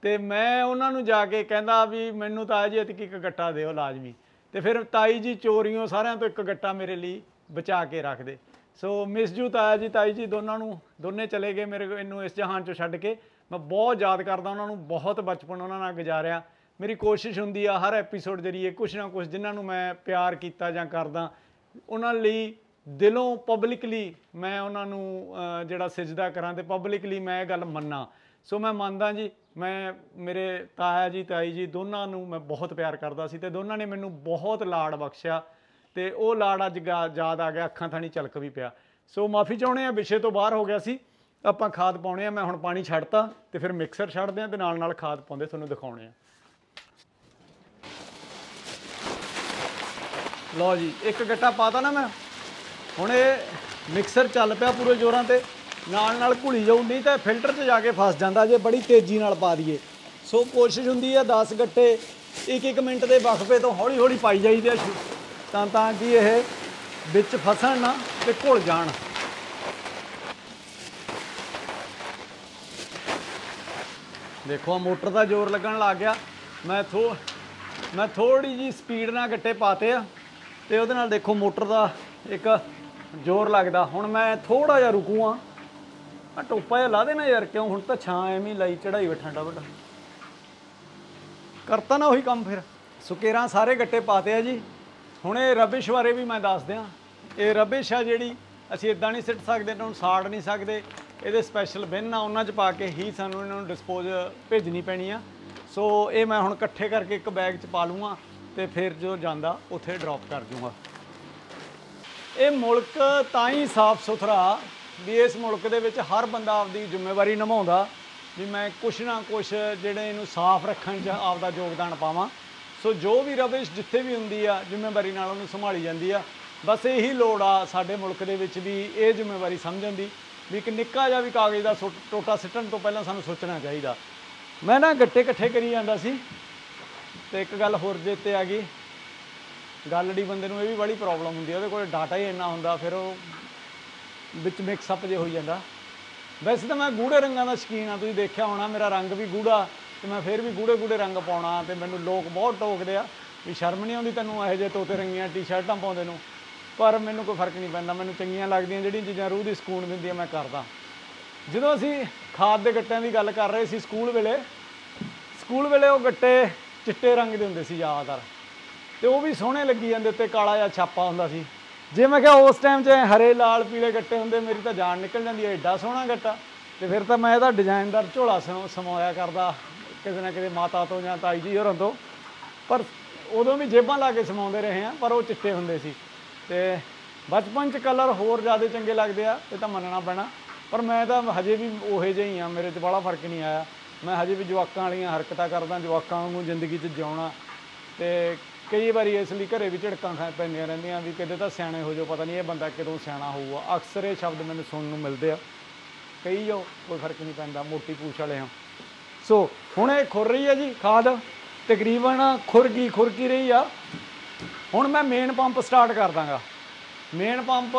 ਤੇ ਮੈਂ ਉਹਨਾਂ ਨੂੰ ਜਾ ਕੇ ਕਹਿੰਦਾ ਵੀ ਮੈਨੂੰ ਤਾਂ ਜੀ ਇੱਕ ਇੱਕ ਗੱਟਾ ਦਿਓ ਲਾਜ਼ਮੀ ਤੇ ਫਿਰ ਤਾਈ ਜੀ ਚੋਰੀਆਂ ਸਾਰਿਆਂ ਤੋਂ ਇੱਕ ਗੱਟਾ ਮੇਰੇ ਲਈ ਬਚਾ ਕੇ ਰੱਖਦੇ ਸੋ ਮਿਸ ਜੂ ਤਾਇਆ ਜੀ ਤਾਈ ਜੀ ਦੋਨਾਂ ਨੂੰ ਦੋਨੇ ਚਲੇ ਗਏ ਮੇਰੇ ਇਹਨੂੰ ਇਸ ਜਹਾਨ ਚੋਂ ਛੱਡ ਕੇ ਮੈਂ ਬਹੁਤ ਯਾਦ ਕਰਦਾ ਉਹਨਾਂ ਨੂੰ ਬਹੁਤ ਬਚਪਨ ਉਹਨਾਂ ਨਾਲ ਗੁਜ਼ਾਰਿਆ ਮੇਰੀ ਕੋਸ਼ਿਸ਼ ਹੁੰਦੀ ਆ ਹਰ ਐਪੀਸੋਡ ਜਰੀਏ ਕੁਝ ਨਾ ਕੁਝ ਜਿਨ੍ਹਾਂ ਨੂੰ ਮੈਂ ਪਿਆਰ ਕੀਤਾ ਜਾਂ ਕਰਦਾ ਉਹਨਾਂ ਲਈ ਦਿਲੋਂ ਪਬਲਿਕਲੀ ਮੈਂ ਉਹਨਾਂ ਨੂੰ ਜਿਹੜਾ ਸਜਦਾ ਕਰਾਂ ਤੇ ਪਬਲਿਕਲੀ ਮੈਂ ਇਹ ਗੱਲ ਮੰਨਾਂ ਸੋ ਮੈਂ ਮੰਨਦਾ ਜੀ ਮੈਂ ਮੇਰੇ ਤਾਇਆ ਜੀ ਤਾਈ ਜੀ ਦੋਨਾਂ ਨੂੰ ਮੈਂ ਬਹੁਤ ਪਿਆਰ ਕਰਦਾ ਸੀ ਤੇ ਦੋਨਾਂ ਨੇ ਮੈਨੂੰ ਬਹੁਤ ਲਾੜ ਬਖਸ਼ਿਆ ਤੇ ਉਹ ਲਾੜ ਅੱਜ ਯਾਦ ਆ ਗਿਆ ਅੱਖਾਂ ਥਾਣੀ ਚਲਕ ਵੀ ਪਿਆ ਸੋ ਮਾਫੀ ਚਾਹੁੰਦੇ ਆ ਵਿਸ਼ੇ ਤੋਂ ਬਾਹਰ ਹੋ ਗਿਆ ਸੀ ਆਪਾਂ ਖਾਦ ਪਾਉਣੇ ਆ ਮੈਂ ਹੁਣ ਪਾਣੀ ਛੱਡਤਾ ਤੇ ਫਿਰ ਮਿਕਸਰ ਛੱਡਦੇ ਆ ਤੇ ਨਾਲ ਨਾਲ ਖਾਦ ਪਾਉਂਦੇ ਤੁਹਾਨੂੰ ਦਿਖਾਉਣੇ ਆ ਲਓ ਜੀ ਇੱਕ ਗੱਟਾ ਪਾਤਾ ਨਾ ਮੈਂ ਹੁਣ ਇਹ ਮਿਕਸਰ ਚੱਲ ਪਿਆ ਪੂਰੇ ਜ਼ੋਰਾਂ ਤੇ ਨਾਲ ਨਾਲ ਘੁਲੀ ਜਾਉ ਨਹੀਂ ਤਾਂ ਫਿਲਟਰ 'ਚ ਜਾ ਕੇ ਫਸ ਜਾਂਦਾ ਜੇ ਬੜੀ ਤੇਜ਼ੀ ਨਾਲ ਪਾ ਦਈਏ ਸੋ ਕੋਸ਼ਿਸ਼ ਹੁੰਦੀ ਆ 10 ਗੱਟੇ ਇੱਕ ਇੱਕ ਮਿੰਟ ਦੇ ਵਕਫੇ ਤੋਂ ਹੌਲੀ ਹੌਲੀ ਪਾਈ ਜਾਈਦੇ ਆ ਤਾਂ ਤਾਂ ਕਿ ਇਹ ਵਿੱਚ ਫਸਣ ਨਾ ਤੇ ਘੁਲ ਜਾਣ ਦੇਖੋ ਆ ਮੋਟਰ ਦਾ ਜ਼ੋਰ ਲੱਗਣ ਲੱਗ ਗਿਆ ਮੈਂ ਥੋ ਮੈਂ ਥੋੜੀ ਜੀ ਸਪੀਡ ਨਾਲ ਗੱਟੇ ਪਾਤੇ ਆ ਤੇ ਉਹਦੇ ਨਾਲ ਦੇਖੋ ਮੋਟਰ ਦਾ ਇੱਕ ਜ਼ੋਰ ਲੱਗਦਾ ਹੁਣ ਮੈਂ ਥੋੜਾ ਜਿਹਾ ਰੁਕੂ ਆ ਆ ਟੋਪਾ ਜਿਹਾ ਲਾ ਦੇਣਾ ਯਾਰ ਕਿਉਂ ਹੁਣ ਤਾਂ ਛਾਂ ਐਵੇਂ ਲਈ ਚੜਾਈ ਬੈਠਾ ਡਬਲ ਕਰਤਾ ਨਾ ਉਹੀ ਕੰਮ ਫਿਰ ਸੁਕੇਰਾ ਸਾਰੇ ਗੱਟੇ ਪਾਤੇ ਆ ਜੀ ਹੁਣ ਇਹ ਰਬਿਸ਼ ਬਾਰੇ ਵੀ ਮੈਂ ਦੱਸ ਦਿਆਂ ਇਹ ਰਬਿਸ਼ ਆ ਜਿਹੜੀ ਅਸੀਂ ਇਦਾਂ ਨਹੀਂ ਸਿੱਟ ਸਕਦੇ ਹੁਣ ਸਾੜ ਨਹੀਂ ਸਕਦੇ ਇਹਦੇ ਸਪੈਸ਼ਲ ਬਿਨ ਆ ਉਹਨਾਂ 'ਚ ਪਾ ਕੇ ਹੀ ਸਾਨੂੰ ਇਹਨਾਂ ਨੂੰ ਡਿਸਪੋਜ਼ ਭੇਜਣੀ ਪੈਣੀ ਆ ਸੋ ਇਹ ਮੈਂ ਹੁਣ ਇਕੱਠੇ ਕਰਕੇ ਇੱਕ ਬੈਗ 'ਚ ਪਾ ਲੂੰਗਾ ਤੇ ਫਿਰ ਜੋ ਜਾਂਦਾ ਉੱਥੇ ਡ੍ਰੌਪ ਕਰ ਦੂੰਗਾ ਇਹ ਮੁਲਕ ਤਾਂ ਹੀ ਸਾਫ਼ ਸੁਥਰਾ ਵੀ ਇਸ ਮੁਲਕ ਦੇ ਵਿੱਚ ਹਰ ਬੰਦਾ ਆਪਦੀ ਜ਼ਿੰਮੇਵਾਰੀ ਨਿਭਾਉਂਦਾ ਵੀ ਮੈਂ ਕੁਛ ਨਾ ਕੁਛ ਜਿਹੜੇ ਇਹਨੂੰ ਸਾਫ਼ ਰੱਖਣ 'ਚ ਆਪਦਾ ਯੋਗਦਾਨ ਪਾਵਾਂ ਸੋ ਜੋ ਵੀ ਰਵਿਸ਼ ਜਿੱਥੇ ਵੀ ਹੁੰਦੀ ਆ ਜ਼ਿੰਮੇਵਾਰੀ ਨਾਲ ਉਹਨੂੰ ਸੰਭਾਲੀ ਜਾਂਦੀ ਆ ਬਸ ਇਹੀ ਲੋੜ ਆ ਸਾਡੇ ਮੁਲਕ ਦੇ ਵਿੱਚ ਵੀ ਇਹ ਜ਼ਿੰਮੇਵਾਰੀ ਸਮਝਣ ਦੀ ਵੀ ਇੱਕ ਨਿੱਕਾ ਜਿਹਾ ਵੀ ਕਾਗਜ਼ ਦਾ ਟੋਟਾ ਸਿੱਟਣ ਤੋਂ ਪਹਿਲਾਂ ਸਾਨੂੰ ਸੋਚਣਾ ਚਾਹੀਦਾ ਮੈਂ ਨਾ ਗੱਟੇ ਇਕੱਠੇ ਕਰੀ ਜਾਂਦਾ ਸੀ ਤੇ ਇੱਕ ਗੱਲ ਹੋਰ ਜੇ ਤੇ ਆ ਗਈ ਗੱਲੜੀ ਬੰਦੇ ਨੂੰ ਇਹ ਵੀ ਬੜੀ ਪ੍ਰੋਬਲਮ ਹੁੰਦੀ ਹੈ ਉਹਦੇ ਕੋਲ ਡਾਟਾ ਹੀ ਇੰਨਾ ਹੁੰਦਾ ਫਿਰ ਉਹ ਵਿੱਚ ਮਿਕਸ ਅਪ ਜੇ ਹੋਈ ਜਾਂਦਾ ਵੈਸੇ ਤਾਂ ਮੈਂ ਗੂੜੇ ਰੰਗਾਂ ਦਾ ਸ਼ਕੀਨ ਆ ਤੁਸੀਂ ਦੇਖਿਆ ਹੋਣਾ ਮੇਰਾ ਰੰਗ ਵੀ ਗੂੜਾ ਤੇ ਮੈਂ ਫਿਰ ਵੀ ਗੂੜੇ ਗੂੜੇ ਰੰਗ ਪਾਉਣਾ ਤੇ ਮੈਨੂੰ ਲੋਕ ਬਹੁਤ ਟੋਕਦੇ ਆ ਵੀ ਸ਼ਰਮ ਨਹੀਂ ਆਉਂਦੀ ਤੈਨੂੰ ਇਹੋ ਜਿਹੇ ਤੋਤੇ ਰੰਗੀਆਂ ਟੀ-ਸ਼ਰਟਾਂ ਪਾਉਂਦੇ ਨੂੰ ਪਰ ਮੈਨੂੰ ਕੋਈ ਫਰਕ ਨਹੀਂ ਪੈਂਦਾ ਮੈਨੂੰ ਚੰਗੀਆਂ ਲੱਗਦੀਆਂ ਜਿਹੜੀਆਂ ਚੀਜ਼ਾਂ ਰੂਹ ਦੀ ਸਕੂਨ ਦਿੰਦੀਆਂ ਮੈਂ ਕਰਦਾ ਜਦੋਂ ਅਸੀਂ ਖਾਦ ਦੇ ਗੱਟਿਆਂ ਦੀ ਗੱਲ ਕਰ ਰਹੇ ਸੀ ਸਕੂਲ ਵੇਲੇ ਸਕੂਲ ਵੇਲੇ ਉਹ ਗੱਟੇ ਚਿੱਟੇ ਰੰਗ ਦੇ ਹੁੰਦੇ ਸੀ ਜ਼ਿਆਦਾਤਰ ਤੇ ਉਹ ਵੀ ਸੋਹਣੇ ਲੱਗੀ ਜਾਂਦੇ ਉੱਤੇ ਕਾਲਾ ਜਾਂ ਛਾਪਾ ਹੁੰਦਾ ਸੀ ਜੇ ਮੈਂ ਕਿਹਾ ਉਸ ਟਾਈਮ 'ਚ ਹਰੇ ਲਾਲ ਪੀਲੇ ਗੱਟੇ ਹੁੰਦੇ ਮੇਰੀ ਤਾਂ ਜਾਨ ਨਿਕਲ ਜਾਂਦੀ ਐ ਐਡਾ ਸੋਹਣਾ ਗੱਟਾ ਤੇ ਫਿਰ ਤਾਂ ਮੈਂ ਇਹਦਾ ਡਿਜ਼ਾਈਨਦਾਰ ਝੋਲਾ ਸਮਾਇਆ ਕਰਦਾ ਕਿਸੇ ਨਾ ਕਿਸੇ ਮਾਤਾ ਤੋਂ ਜਾਂ ਤਾਈ ਜੀ ਹੋਰਾਂ ਤੋਂ ਪਰ ਉਦੋਂ ਵੀ ਜੇਬਾਂ ਲਾ ਕੇ ਸਮਾਉਂਦੇ ਰਹੇ ਆ ਪਰ ਉਹ ਚਿੱਟੇ ਹੁੰਦੇ ਸੀ ਤੇ ਬਚਪਨ 'ਚ ਕਲਰ ਹੋਰ ਜ਼ਿਆਦਾ ਚੰਗੇ ਲੱਗਦੇ ਆ ਇਹ ਤਾਂ ਮੰਨਣਾ ਪੈਣਾ ਪਰ ਮੈਂ ਤਾਂ ਹਜੇ ਵੀ ਉਹੇ ਜਿਹਾ ਹੀ ਆ ਮੇਰੇ 'ਚ ਬੜਾ ਫਰਕ ਨਹੀਂ ਆਇਆ ਮੈਂ ਹਜੇ ਵੀ ਜਵਾਕਾਂ ਵਾਲੀਆਂ ਹਰਕਤਾਂ ਕਰਦਾ ਜਵਾਕਾਂ ਵਾਂਗੂ ਜ਼ਿੰਦਗੀ 'ਚ ਜਿਉਣਾ ਤੇ ਕਈ ਵਾਰੀ ਇਸ ਲਈ ਘਰੇ ਵੀ ਝੜਕਾਂ ਖਾ ਪੈਂਦੀਆਂ ਰਹਿੰਦੀਆਂ ਵੀ ਕਿਤੇ ਤਾਂ ਸਿਆਣੇ ਹੋ ਜਾਓ ਪਤਾ ਨਹੀਂ ਇਹ ਬੰਦਾ ਕਦੋਂ ਸਿਆਣਾ ਹੋਊਗਾ ਅਕਸਰ ਇਹ ਸ਼ਬਦ ਮੈਨੂੰ ਸੁਣਨ ਨੂੰ ਮਿਲਦੇ ਆ ਕਈ ਜੋ ਕੋਈ ਫਰਕ ਨਹੀਂ ਪੈਂਦਾ ਮੋਟੀ ਪੂਛ ਵਾਲੇ ਹਾਂ ਸੋ ਹੁਣ ਇਹ ਖੁਰ ਰਹੀ ਹੈ ਜੀ ਖਾਦ ਤਕਰੀਬਨ ਖੁਰ ਗਈ ਖੁਰ ਕੀ ਰਹੀ ਆ ਹੁਣ ਮੈਂ ਮੇਨ ਪੰਪ ਸਟਾਰਟ ਕਰ ਦਾਂਗਾ ਮੇਨ ਪੰਪ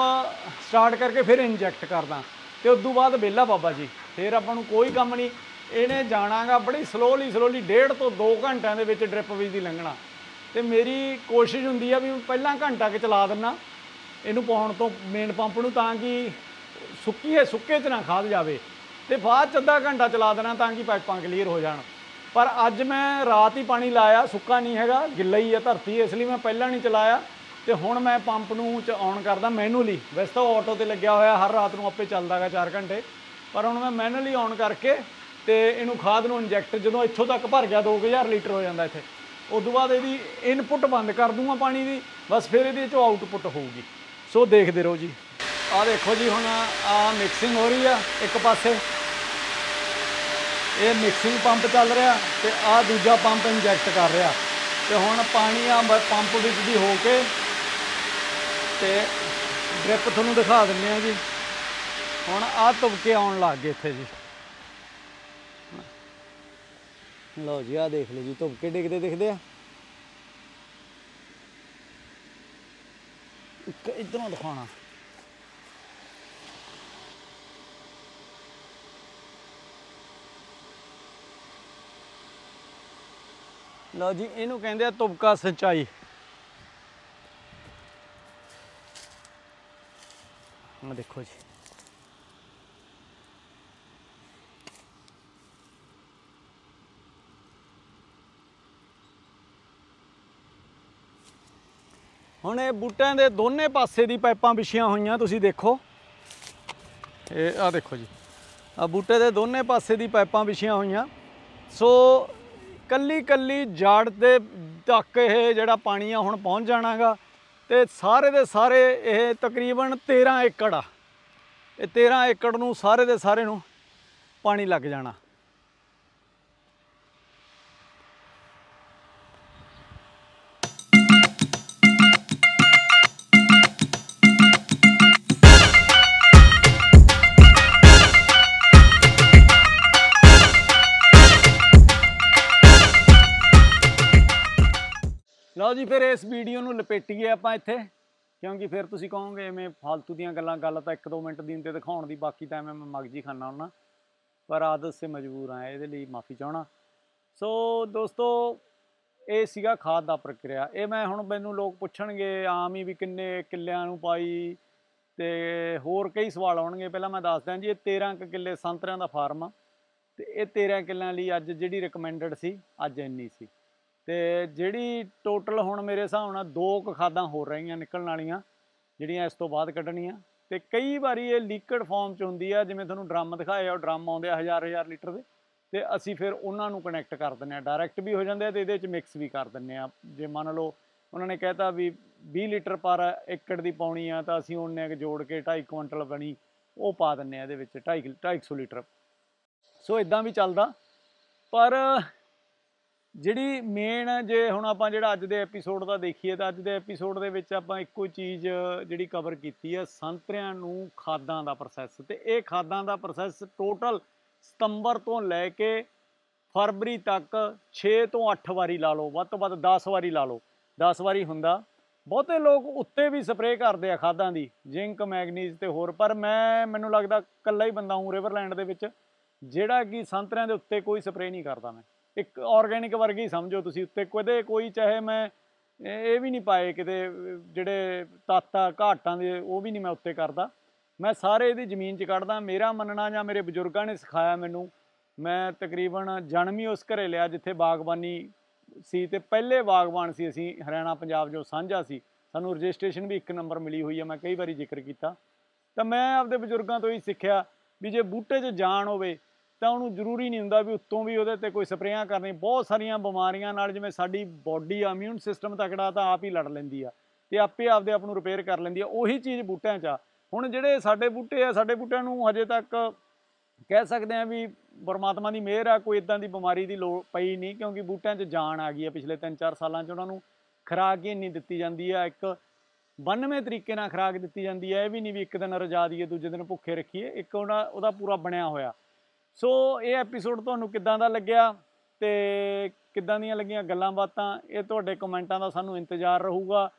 ਸਟਾਰਟ ਕਰਕੇ ਫਿਰ ਇੰਜੈਕਟ ਕਰਦਾ ਤੇ ਉਸ ਤੋਂ ਬਾਅਦ ਬੇਲਾ ਬਾਬਾ ਜੀ ਫਿਰ ਆਪਾਂ ਨੂੰ ਕੋਈ ਕੰਮ ਨਹੀਂ ਇਹਨੇ ਜਾਣਾਗਾ ਬੜੀ ਸਲੋਲੀ ਸਲੋਲੀ ਡੇਢ ਤੋਂ 2 ਘੰਟਿਆਂ ਦੇ ਵਿੱਚ ਡ੍ਰਿਪ ਵੀਜ ਦੀ ਲੰਘਣਾ ਤੇ ਮੇਰੀ ਕੋਸ਼ਿਸ਼ ਹੁੰਦੀ ਆ ਵੀ ਪਹਿਲਾਂ ਘੰਟਾ ਕਿ ਚਲਾ ਦਿੰਨਾ ਇਹਨੂੰ ਪਾਉਣ ਤੋਂ ਮੇਨ ਪੰਪ ਨੂੰ ਤਾਂ ਕਿ ਸੁੱਕੀ ਹੈ ਸੁੱਕੇ 'ਚ ਨਾ ਖਾਦ ਜਾਵੇ ਤੇ ਬਾਅਦ ਚ ਅੱਧਾ ਘੰਟਾ ਚਲਾ ਦੇਣਾ ਤਾਂ ਕਿ ਪਾਈਪਾਂ ਕਲੀਅਰ ਹੋ ਜਾਣ ਪਰ ਅੱਜ ਮੈਂ ਰਾਤ ਹੀ ਪਾਣੀ ਲਾਇਆ ਸੁੱਕਾ ਨਹੀਂ ਹੈਗਾ ਗਿੱਲਾ ਹੀ ਹੈ ਧਰਤੀ ਇਸ ਲਈ ਮੈਂ ਪਹਿਲਾਂ ਨਹੀਂ ਚਲਾਇਆ ਤੇ ਹੁਣ ਮੈਂ ਪੰਪ ਨੂੰ ਚ ਆਨ ਕਰਦਾ ਮੈਨੂਅਲੀ ਵੈਸੇ ਤਾਂ ਆਟੋ ਤੇ ਲੱਗਿਆ ਹੋਇਆ ਹਰ ਰਾਤ ਨੂੰ ਆਪੇ ਚੱਲਦਾਗਾ 4 ਘੰਟੇ ਪਰ ਹੁਣ ਮੈਂ ਮੈਨੂਅਲੀ ਆਨ ਕਰਕੇ ਤੇ ਇਹਨੂੰ ਖਾਦ ਨੂੰ ਇੰਜੈਕਟ ਜਦੋਂ ਇੱਥੋਂ ਤੱਕ ਭਰ ਗਿਆ 2000 ਲੀਟਰ ਹੋ ਜਾਂਦਾ ਇੱਥੇ ਉਸ ਤੋਂ ਬਾਅਦ ਇਹਦੀ ਇਨਪੁਟ ਬੰਦ ਕਰ ਦੂੰਗਾ ਪਾਣੀ ਦੀ ਬਸ ਫਿਰ ਇਹਦੇ ਚੋਂ ਆਊਟਪੁੱਟ ਹੋਊਗੀ ਸੋ ਦੇਖਦੇ ਰਹੋ ਜੀ ਆ ਦੇਖੋ ਜੀ ਹੁਣ ਆ ਮਿਕਸਿੰਗ ਹੋ ਰਹੀ ਆ ਇੱਕ ਪਾਸੇ ਇਹ ਮਿਕਸਿੰਗ ਪੰਪ ਚੱਲ ਰਿਹਾ ਤੇ ਆ ਦੂਜਾ ਪੰਪ ਇੰਜੈਕਟ ਕਰ ਰਿਹਾ ਤੇ ਹੁਣ ਪਾਣੀ ਆ ਪੰਪ ਵਿੱਚ ਦੀ ਹੋ ਕੇ ਤੇ ਡ੍ਰਿਪ ਤੁਹਾਨੂੰ ਦਿਖਾ ਦਿੰਨੇ ਆ ਜੀ ਹੁਣ ਆ ਤੁਬਕੇ ਆਉਣ ਲੱਗ ਗਏ ਇੱਥੇ ਜੀ ਲਓ ਜੀ ਆ ਦੇਖ ਲਓ ਜੀ ਤੁਬਕੇ ਡਿੱਗਦੇ ਦਿਖਦੇ ਆ ਇੱਕ ਇਧਰੋਂ ਦਿਖਾਉਣਾ ਲਓ ਜੀ ਇਹਨੂੰ ਕਹਿੰਦੇ ਆ ਤੁਬਕਾ ਸਿੰਚਾਈ ਆ ਦੇਖੋ ਜੀ ਹੁਣ ਇਹ ਬੂਟਿਆਂ ਦੇ ਦੋਨੇ ਪਾਸੇ ਦੀ ਪਾਈਪਾਂ ਵਿਛੀਆਂ ਹੋਈਆਂ ਤੁਸੀਂ ਦੇਖੋ ਇਹ ਆ ਦੇਖੋ ਜੀ ਆ ਬੂਟੇ ਦੇ ਦੋਨੇ ਪਾਸੇ ਦੀ ਪਾਈਪਾਂ ਵਿਛੀਆਂ ਹੋਈਆਂ ਸੋ ਕੱਲੀ ਕੱਲੀ ਜੜ ਦੇ ਤੱਕ ਇਹ ਜਿਹੜਾ ਪਾਣੀ ਆ ਹੁਣ ਪਹੁੰਚ ਜਾਣਾਗਾ ਤੇ ਸਾਰੇ ਦੇ ਸਾਰੇ ਇਹ ਤਕਰੀਬਨ 13 ਏਕੜ ਆ ਇਹ 13 ਏਕੜ ਨੂੰ ਸਾਰੇ ਦੇ ਸਾਰੇ ਨੂੰ ਪਾਣੀ ਲੱਗ ਜਾਣਾ ਲਓ ਜੀ ਫਿਰ ਇਸ ਵੀਡੀਓ ਨੂੰ ਲਪੇਟੀਏ ਆਪਾਂ ਇੱਥੇ ਕਿਉਂਕਿ ਫਿਰ ਤੁਸੀਂ ਕਹੋਗੇ ਐਵੇਂ ਫालतू ਦੀਆਂ ਗੱਲਾਂ ਗੱਲ ਤਾਂ 1-2 ਮਿੰਟ ਦੀ ਹੁੰਦੀ ਦਿਖਾਉਣ ਦੀ ਬਾਕੀ ਤਾਂ ਮੈਂ ਮਗਜੀ ਖਾਣਾ ਹੁਣਾ ਪਰ ਆਦਤ ਸੇ ਮਜਬੂਰ ਆ ਇਹਦੇ ਲਈ ਮਾਫੀ ਚਾਹਣਾ ਸੋ ਦੋਸਤੋ ਇਹ ਸੀਗਾ ਖਾਦ ਦਾ ਪ੍ਰਕਿਰਿਆ ਇਹ ਮੈਂ ਹੁਣ ਮੈਨੂੰ ਲੋਕ ਪੁੱਛਣਗੇ ਆਮ ਹੀ ਵੀ ਕਿੰਨੇ ਕਿੱਲਿਆਂ ਨੂੰ ਪਾਈ ਤੇ ਹੋਰ ਕਈ ਸਵਾਲ ਆਉਣਗੇ ਪਹਿਲਾਂ ਮੈਂ ਦੱਸ ਦਿਆਂ ਜੀ ਇਹ 13 ਕਿੱਲੇ ਸੰਤਰਿਆਂ ਦਾ ਫਾਰਮ ਆ ਤੇ ਇਹ 13 ਕਿੱਲਿਆਂ ਲਈ ਅੱਜ ਜਿਹੜੀ ਰეკਮੈਂਡਡ ਸੀ ਅੱਜ ਇੰਨੀ ਸੀ ਤੇ ਜਿਹੜੀ ਟੋਟਲ ਹੁਣ ਮੇਰੇ ਹਿਸਾਬ ਨਾਲ ਦੋ ਕੁ ਖਾਦਾਂ ਹੋ ਰਹੀਆਂ ਨਿਕਲਣ ਵਾਲੀਆਂ ਜਿਹੜੀਆਂ ਇਸ ਤੋਂ ਬਾਅਦ ਕੱਢਣੀਆਂ ਤੇ ਕਈ ਵਾਰੀ ਇਹ ਲੀਕਡ ਫਾਰਮ ਚ ਹੁੰਦੀ ਆ ਜਿਵੇਂ ਤੁਹਾਨੂੰ ਡਰਮ ਦਿਖਾਏ ਆ ਉਹ ਡਰਮ ਆਉਂਦੇ ਆ ਹਜ਼ਾਰ ਹਜ਼ਾਰ ਲੀਟਰ ਦੇ ਤੇ ਅਸੀਂ ਫਿਰ ਉਹਨਾਂ ਨੂੰ ਕਨੈਕਟ ਕਰ ਦਿੰਨੇ ਆ ਡਾਇਰੈਕਟ ਵੀ ਹੋ ਜਾਂਦੇ ਆ ਤੇ ਇਹਦੇ ਵਿੱਚ ਮਿਕਸ ਵੀ ਕਰ ਦਿੰਨੇ ਆ ਜੇ ਮੰਨ ਲਓ ਉਹਨਾਂ ਨੇ ਕਹਿਤਾ ਵੀ 20 ਲੀਟਰ ਪਰ ਏਕੜ ਦੀ ਪਾਉਣੀ ਆ ਤਾਂ ਅਸੀਂ ਉਹਨੇ ਜੋੜ ਕੇ 2.5 ਕੁਇੰਟਲ ਬਣੀ ਉਹ ਪਾ ਦਿੰਨੇ ਆ ਇਹਦੇ ਵਿੱਚ 2.5 250 ਲੀਟਰ ਸੋ ਇਦਾਂ ਵੀ ਚੱਲਦਾ ਪਰ ਜਿਹੜੀ ਮੇਨ ਜੇ ਹੁਣ ਆਪਾਂ ਜਿਹੜਾ ਅੱਜ ਦੇ ਐਪੀਸੋਡ ਦਾ ਦੇਖੀਏ ਤਾਂ ਅੱਜ ਦੇ ਐਪੀਸੋਡ ਦੇ ਵਿੱਚ ਆਪਾਂ ਇੱਕੋ ਚੀਜ਼ ਜਿਹੜੀ ਕਵਰ ਕੀਤੀ ਹੈ ਸੰਤਰਿਆਂ ਨੂੰ ਖਾਦਾਂ ਦਾ ਪ੍ਰੋਸੈਸ ਤੇ ਇਹ ਖਾਦਾਂ ਦਾ ਪ੍ਰੋਸੈਸ ਟੋਟਲ ਸਤੰਬਰ ਤੋਂ ਲੈ ਕੇ ਫਰਵਰੀ ਤੱਕ 6 ਤੋਂ 8 ਵਾਰੀ ਲਾ ਲਓ ਵੱਧ ਤੋਂ ਵੱਧ 10 ਵਾਰੀ ਲਾ ਲਓ 10 ਵਾਰੀ ਹੁੰਦਾ ਬਹੁਤੇ ਲੋਕ ਉੱਤੇ ਵੀ ਸਪਰੇਅ ਕਰਦੇ ਆ ਖਾਦਾਂ ਦੀ ਜ਼ਿੰਕ ਮੈਗਨੀਜ਼ ਤੇ ਹੋਰ ਪਰ ਮੈਂ ਮੈਨੂੰ ਲੱਗਦਾ ਇਕੱਲਾ ਹੀ ਬੰਦਾ ਹੂੰ ਰਿਵਰਲੈਂਡ ਦੇ ਵਿੱਚ ਜਿਹੜਾ ਕਿ ਸੰਤਰਿਆਂ ਦੇ ਉੱਤੇ ਕੋਈ ਸਪਰੇਅ ਨਹੀਂ ਕਰਦਾ ਮੈਂ ਇੱਕ ਆਰਗੈਨਿਕ ਵਰਗੀ ਸਮਝੋ ਤੁਸੀਂ ਉੱਤੇ ਕਦੇ ਕੋਈ ਚਾਹੇ ਮੈਂ ਇਹ ਵੀ ਨਹੀਂ ਪਾਏ ਕਿਤੇ ਜਿਹੜੇ ਤਾਤਾ ਘਾਟਾਂ ਦੇ ਉਹ ਵੀ ਨਹੀਂ ਮੈਂ ਉੱਤੇ ਕਰਦਾ ਮੈਂ ਸਾਰੇ ਇਹਦੀ ਜ਼ਮੀਨ 'ਚ ਕੱਢਦਾ ਮੇਰਾ ਮੰਨਣਾ ਜਾਂ ਮੇਰੇ ਬਜ਼ੁਰਗਾਂ ਨੇ ਸਿਖਾਇਆ ਮੈਨੂੰ ਮੈਂ ਤਕਰੀਬਨ ਜਨਮ ਹੀ ਉਸ ਘਰੇ ਲਿਆ ਜਿੱਥੇ ਬਾਗਬਾਨੀ ਸੀ ਤੇ ਪਹਿਲੇ ਬਾਗਬਾਨ ਸੀ ਅਸੀਂ ਹਰਿਆਣਾ ਪੰਜਾਬ ਜੋ ਸਾਂਝਾ ਸੀ ਸਾਨੂੰ ਰਜਿਸਟ੍ਰੇਸ਼ਨ ਵੀ ਇੱਕ ਨੰਬਰ ਮਿਲੀ ਹੋਈ ਹੈ ਮੈਂ ਕਈ ਵਾਰੀ ਜ਼ਿਕਰ ਕੀਤਾ ਤਾਂ ਮੈਂ ਆਪਦੇ ਬਜ਼ੁਰਗਾਂ ਤੋਂ ਹੀ ਸਿੱਖਿਆ ਵੀ ਜੇ ਬੂਟੇ 'ਚ ਜਾਨ ਹੋਵੇ ਤਾਂ ਉਹਨੂੰ ਜ਼ਰੂਰੀ ਨਹੀਂ ਹੁੰਦਾ ਵੀ ਉੱਤੋਂ ਵੀ ਉਹਦੇ ਤੇ ਕੋਈ ਸਪਰੇਆਂ ਕਰਨੀ ਬਹੁਤ ਸਾਰੀਆਂ ਬਿਮਾਰੀਆਂ ਨਾਲ ਜਿਵੇਂ ਸਾਡੀ ਬਾਡੀ ਆ ਇਮਿਊਨ ਸਿਸਟਮ ਤਕੜਾ ਤਾਂ ਆਪ ਹੀ ਲੜ ਲੈਂਦੀ ਆ ਤੇ ਆਪੇ ਆਪਦੇ ਆਪ ਨੂੰ ਰਿਪੇਅਰ ਕਰ ਲੈਂਦੀ ਆ ਉਹੀ ਚੀਜ਼ ਬੂਟਿਆਂ 'ਚ ਆ ਹੁਣ ਜਿਹੜੇ ਸਾਡੇ ਬੂਟੇ ਆ ਸਾਡੇ ਬੂਟਿਆਂ ਨੂੰ ਹਜੇ ਤੱਕ ਕਹਿ ਸਕਦੇ ਆ ਵੀ ਪਰਮਾਤਮਾ ਦੀ ਮਿਹਰ ਆ ਕੋਈ ਇਦਾਂ ਦੀ ਬਿਮਾਰੀ ਦੀ ਲੋੜ ਪਈ ਨਹੀਂ ਕਿਉਂਕਿ ਬੂਟਿਆਂ 'ਚ ਜਾਨ ਆ ਗਈ ਆ ਪਿਛਲੇ 3-4 ਸਾਲਾਂ 'ਚ ਉਹਨਾਂ ਨੂੰ ਖਰਾਕ ਹੀ ਨਹੀਂ ਦਿੱਤੀ ਜਾਂਦੀ ਆ ਇੱਕ 92 ਤਰੀਕੇ ਨਾਲ ਖਰਾਕ ਦਿੱਤੀ ਜਾਂਦੀ ਆ ਇਹ ਵੀ ਨਹੀਂ ਵੀ ਇੱਕ ਦਿਨ ਰਜਾ ਦਈਏ ਦੂਜੇ ਦਿਨ ਭੁੱਖੇ ਰੱਖੀਏ ਇੱਕ ਉਹਦਾ ਪੂਰਾ ਬਣਿਆ ਹੋਇਆ ਸੋ ਇਹ ਐਪੀਸੋਡ ਤੁਹਾਨੂੰ ਕਿੱਦਾਂ ਦਾ ਲੱਗਿਆ ਤੇ ਕਿੱਦਾਂ ਦੀਆਂ ਲੱਗੀਆਂ ਗੱਲਾਂ ਬਾਤਾਂ ਇਹ ਤੁਹਾਡੇ ਕਮੈਂਟਾਂ ਦਾ ਸਾਨੂੰ ਇੰਤਜ਼ਾਰ ਰਹੂਗਾ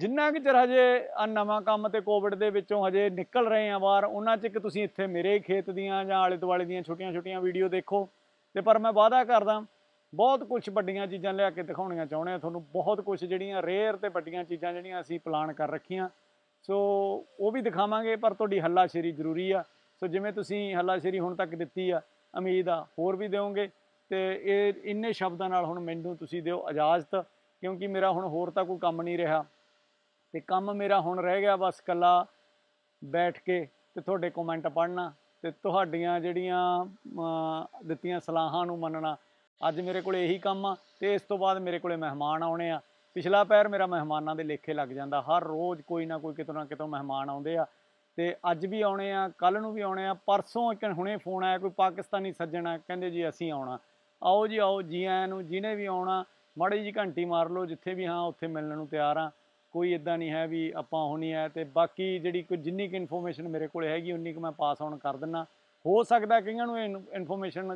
ਜਿੰਨਾ ਕਿ ਚਿਰ ਹਜੇ ਆ ਨਵਾਂ ਕੰਮ ਤੇ ਕੋਵਿਡ ਦੇ ਵਿੱਚੋਂ ਹਜੇ ਨਿਕਲ ਰਹੇ ਆ ਬਾਹਰ ਉਹਨਾਂ ਚ ਇੱਕ ਤੁਸੀਂ ਇੱਥੇ ਮੇਰੇ ਖੇਤ ਦੀਆਂ ਜਾਂ ਆਲੇ ਦੁਆਲੇ ਦੀਆਂ ਛੋਟੀਆਂ-ਛੋਟੀਆਂ ਵੀਡੀਓ ਦੇਖੋ ਤੇ ਪਰ ਮੈਂ ਵਾਅਦਾ ਕਰਦਾ ਬਹੁਤ ਕੁਝ ਵੱਡੀਆਂ ਚੀਜ਼ਾਂ ਲਿਆ ਕੇ ਦਿਖਾਉਣੀਆਂ ਚਾਹੁੰਦੇ ਆ ਤੁਹਾਨੂੰ ਬਹੁਤ ਕੁਝ ਜਿਹੜੀਆਂ ਰੇਅਰ ਤੇ ਵੱਡੀਆਂ ਚੀਜ਼ਾਂ ਜਿਹੜੀਆਂ ਅਸੀਂ ਪਲਾਨ ਕਰ ਰੱਖੀਆਂ ਸੋ ਉਹ ਵੀ ਦਿਖਾਵਾਂਗੇ ਪਰ ਤੁਹਾਡੀ ਹੱਲਾਸ਼ੇਰੀ ਜ਼ਰੂਰੀ ਆ ਸੋ ਜਿਵੇਂ ਤੁਸੀਂ ਹੱਲਾਸ਼ੇਰੀ ਹੁਣ ਤੱਕ ਦਿੱਤੀ ਆ ਉਮੀਦ ਆ ਹੋਰ ਵੀ ਦਿਓਗੇ ਤੇ ਇਹ ਇੰਨੇ ਸ਼ਬਦਾਂ ਨਾਲ ਹੁਣ ਮੈਨੂੰ ਤੁਸੀਂ ਦਿਓ ਇਜਾਜ਼ਤ ਕਿਉਂਕਿ ਮੇਰਾ ਹੁਣ ਹੋਰ ਤਾਂ ਕੋਈ ਕੰਮ ਨਹੀਂ ਰਿਹਾ ਤੇ ਕੰਮ ਮੇਰਾ ਹੁਣ ਰਹਿ ਗਿਆ ਬਸ ਕੱਲਾ ਬੈਠ ਕੇ ਤੇ ਤੁਹਾਡੇ ਕਮੈਂਟ ਪੜ੍ਹਨਾ ਤੇ ਤੁਹਾਡੀਆਂ ਜਿਹੜੀਆਂ ਦਿੱਤੀਆਂ ਸਲਾਹਾਂ ਨੂੰ ਮੰਨਣਾ ਅੱਜ ਮੇਰੇ ਕੋਲ ਇਹੀ ਕੰਮ ਆ ਤੇ ਇਸ ਤੋਂ ਬਾਅਦ ਮੇਰੇ ਕੋਲੇ ਮਹਿਮਾਨ ਆਉਣੇ ਆ ਪਿਛਲਾ ਪੈਰ ਮੇਰਾ ਮਹਿਮਾਨਾਂ ਦੇ ਲੇਖੇ ਲੱਗ ਜਾਂਦਾ ਹਰ ਰੋਜ਼ ਕੋਈ ਨਾ ਕੋਈ ਕਿਤੋਂ ਨਾ ਕਿਤੋਂ ਮਹਿਮਾਨ ਆਉਂਦੇ ਆ ਤੇ ਅੱਜ ਵੀ ਆਉਣੇ ਆ ਕੱਲ ਨੂੰ ਵੀ ਆਉਣੇ ਆ ਪਰਸੋਂ ਇੱਕ ਹੁਣੇ ਫੋਨ ਆਇਆ ਕੋਈ ਪਾਕਿਸਤਾਨੀ ਸੱਜਣਾ ਕਹਿੰਦੇ ਜੀ ਅਸੀਂ ਆਉਣਾ ਆਓ ਜੀ ਆਓ ਜੀ ਆਇਆਂ ਨੂੰ ਜਿਹਨੇ ਵੀ ਆਉਣਾ ਮੜੀ ਜੀ ਘੰਟੀ ਮਾਰ ਲਓ ਜਿੱਥੇ ਵੀ ਹਾਂ ਉੱਥੇ ਮਿਲਣ ਨੂੰ ਤਿਆਰ ਆ ਕੋਈ ਇਦਾਂ ਨਹੀਂ ਹੈ ਵੀ ਆਪਾਂ ਹੋਣੀ ਹੈ ਤੇ ਬਾਕੀ ਜਿਹੜੀ ਕੋਈ ਜਿੰਨੀ ਕਿ ਇਨਫੋਰਮੇਸ਼ਨ ਮੇਰੇ ਕੋਲ ਹੈਗੀ ਉਨੀ ਕਿ ਮੈਂ ਪਾਸ ਆਨ ਕਰ ਦਿੰਨਾ ਹੋ ਸਕਦਾ ਕਈਆਂ ਨੂੰ ਇਨਫੋਰਮੇਸ਼ਨ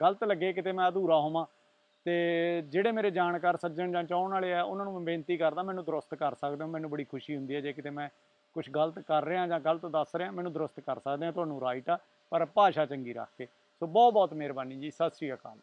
ਗਲਤ ਲੱਗੇ ਕਿਤੇ ਮੈਂ ਅਧੂਰਾ ਹੋਵਾਂ ਤੇ ਜਿਹੜੇ ਮੇਰੇ ਜਾਣਕਾਰ ਸੱਜਣ ਜਾਂ ਚਾਹਣ ਵਾਲੇ ਆ ਉਹਨਾਂ ਨੂੰ ਮੈਂ ਬੇਨਤੀ ਕਰਦਾ ਮੈਨੂੰ ਦਰਸਤ ਕਰ ਸਕਦੇ ਹੋ ਮੈਨੂੰ ਬੜੀ ਖੁਸ਼ੀ ਹੁੰਦੀ ਹੈ ਜੇ ਕਿਤੇ ਮੈਂ ਕੁਝ ਗਲਤ ਕਰ ਰਿਹਾ ਜਾਂ ਗਲਤ ਦੱਸ ਰਿਹਾ ਮੈਨੂੰ ਦਰੁਸਤ ਕਰ ਸਕਦੇ ਆ ਤੁਹਾਨੂੰ ਰਾਈਟ ਆ ਪਰ ਭਾਸ਼ਾ ਚੰਗੀ ਰੱਖ ਕੇ ਸੋ ਬਹੁਤ ਬਹੁਤ ਮਿਹਰਬਾਨੀ ਜੀ ਸਤਿ ਸ਼੍ਰੀ ਅਕਾਲ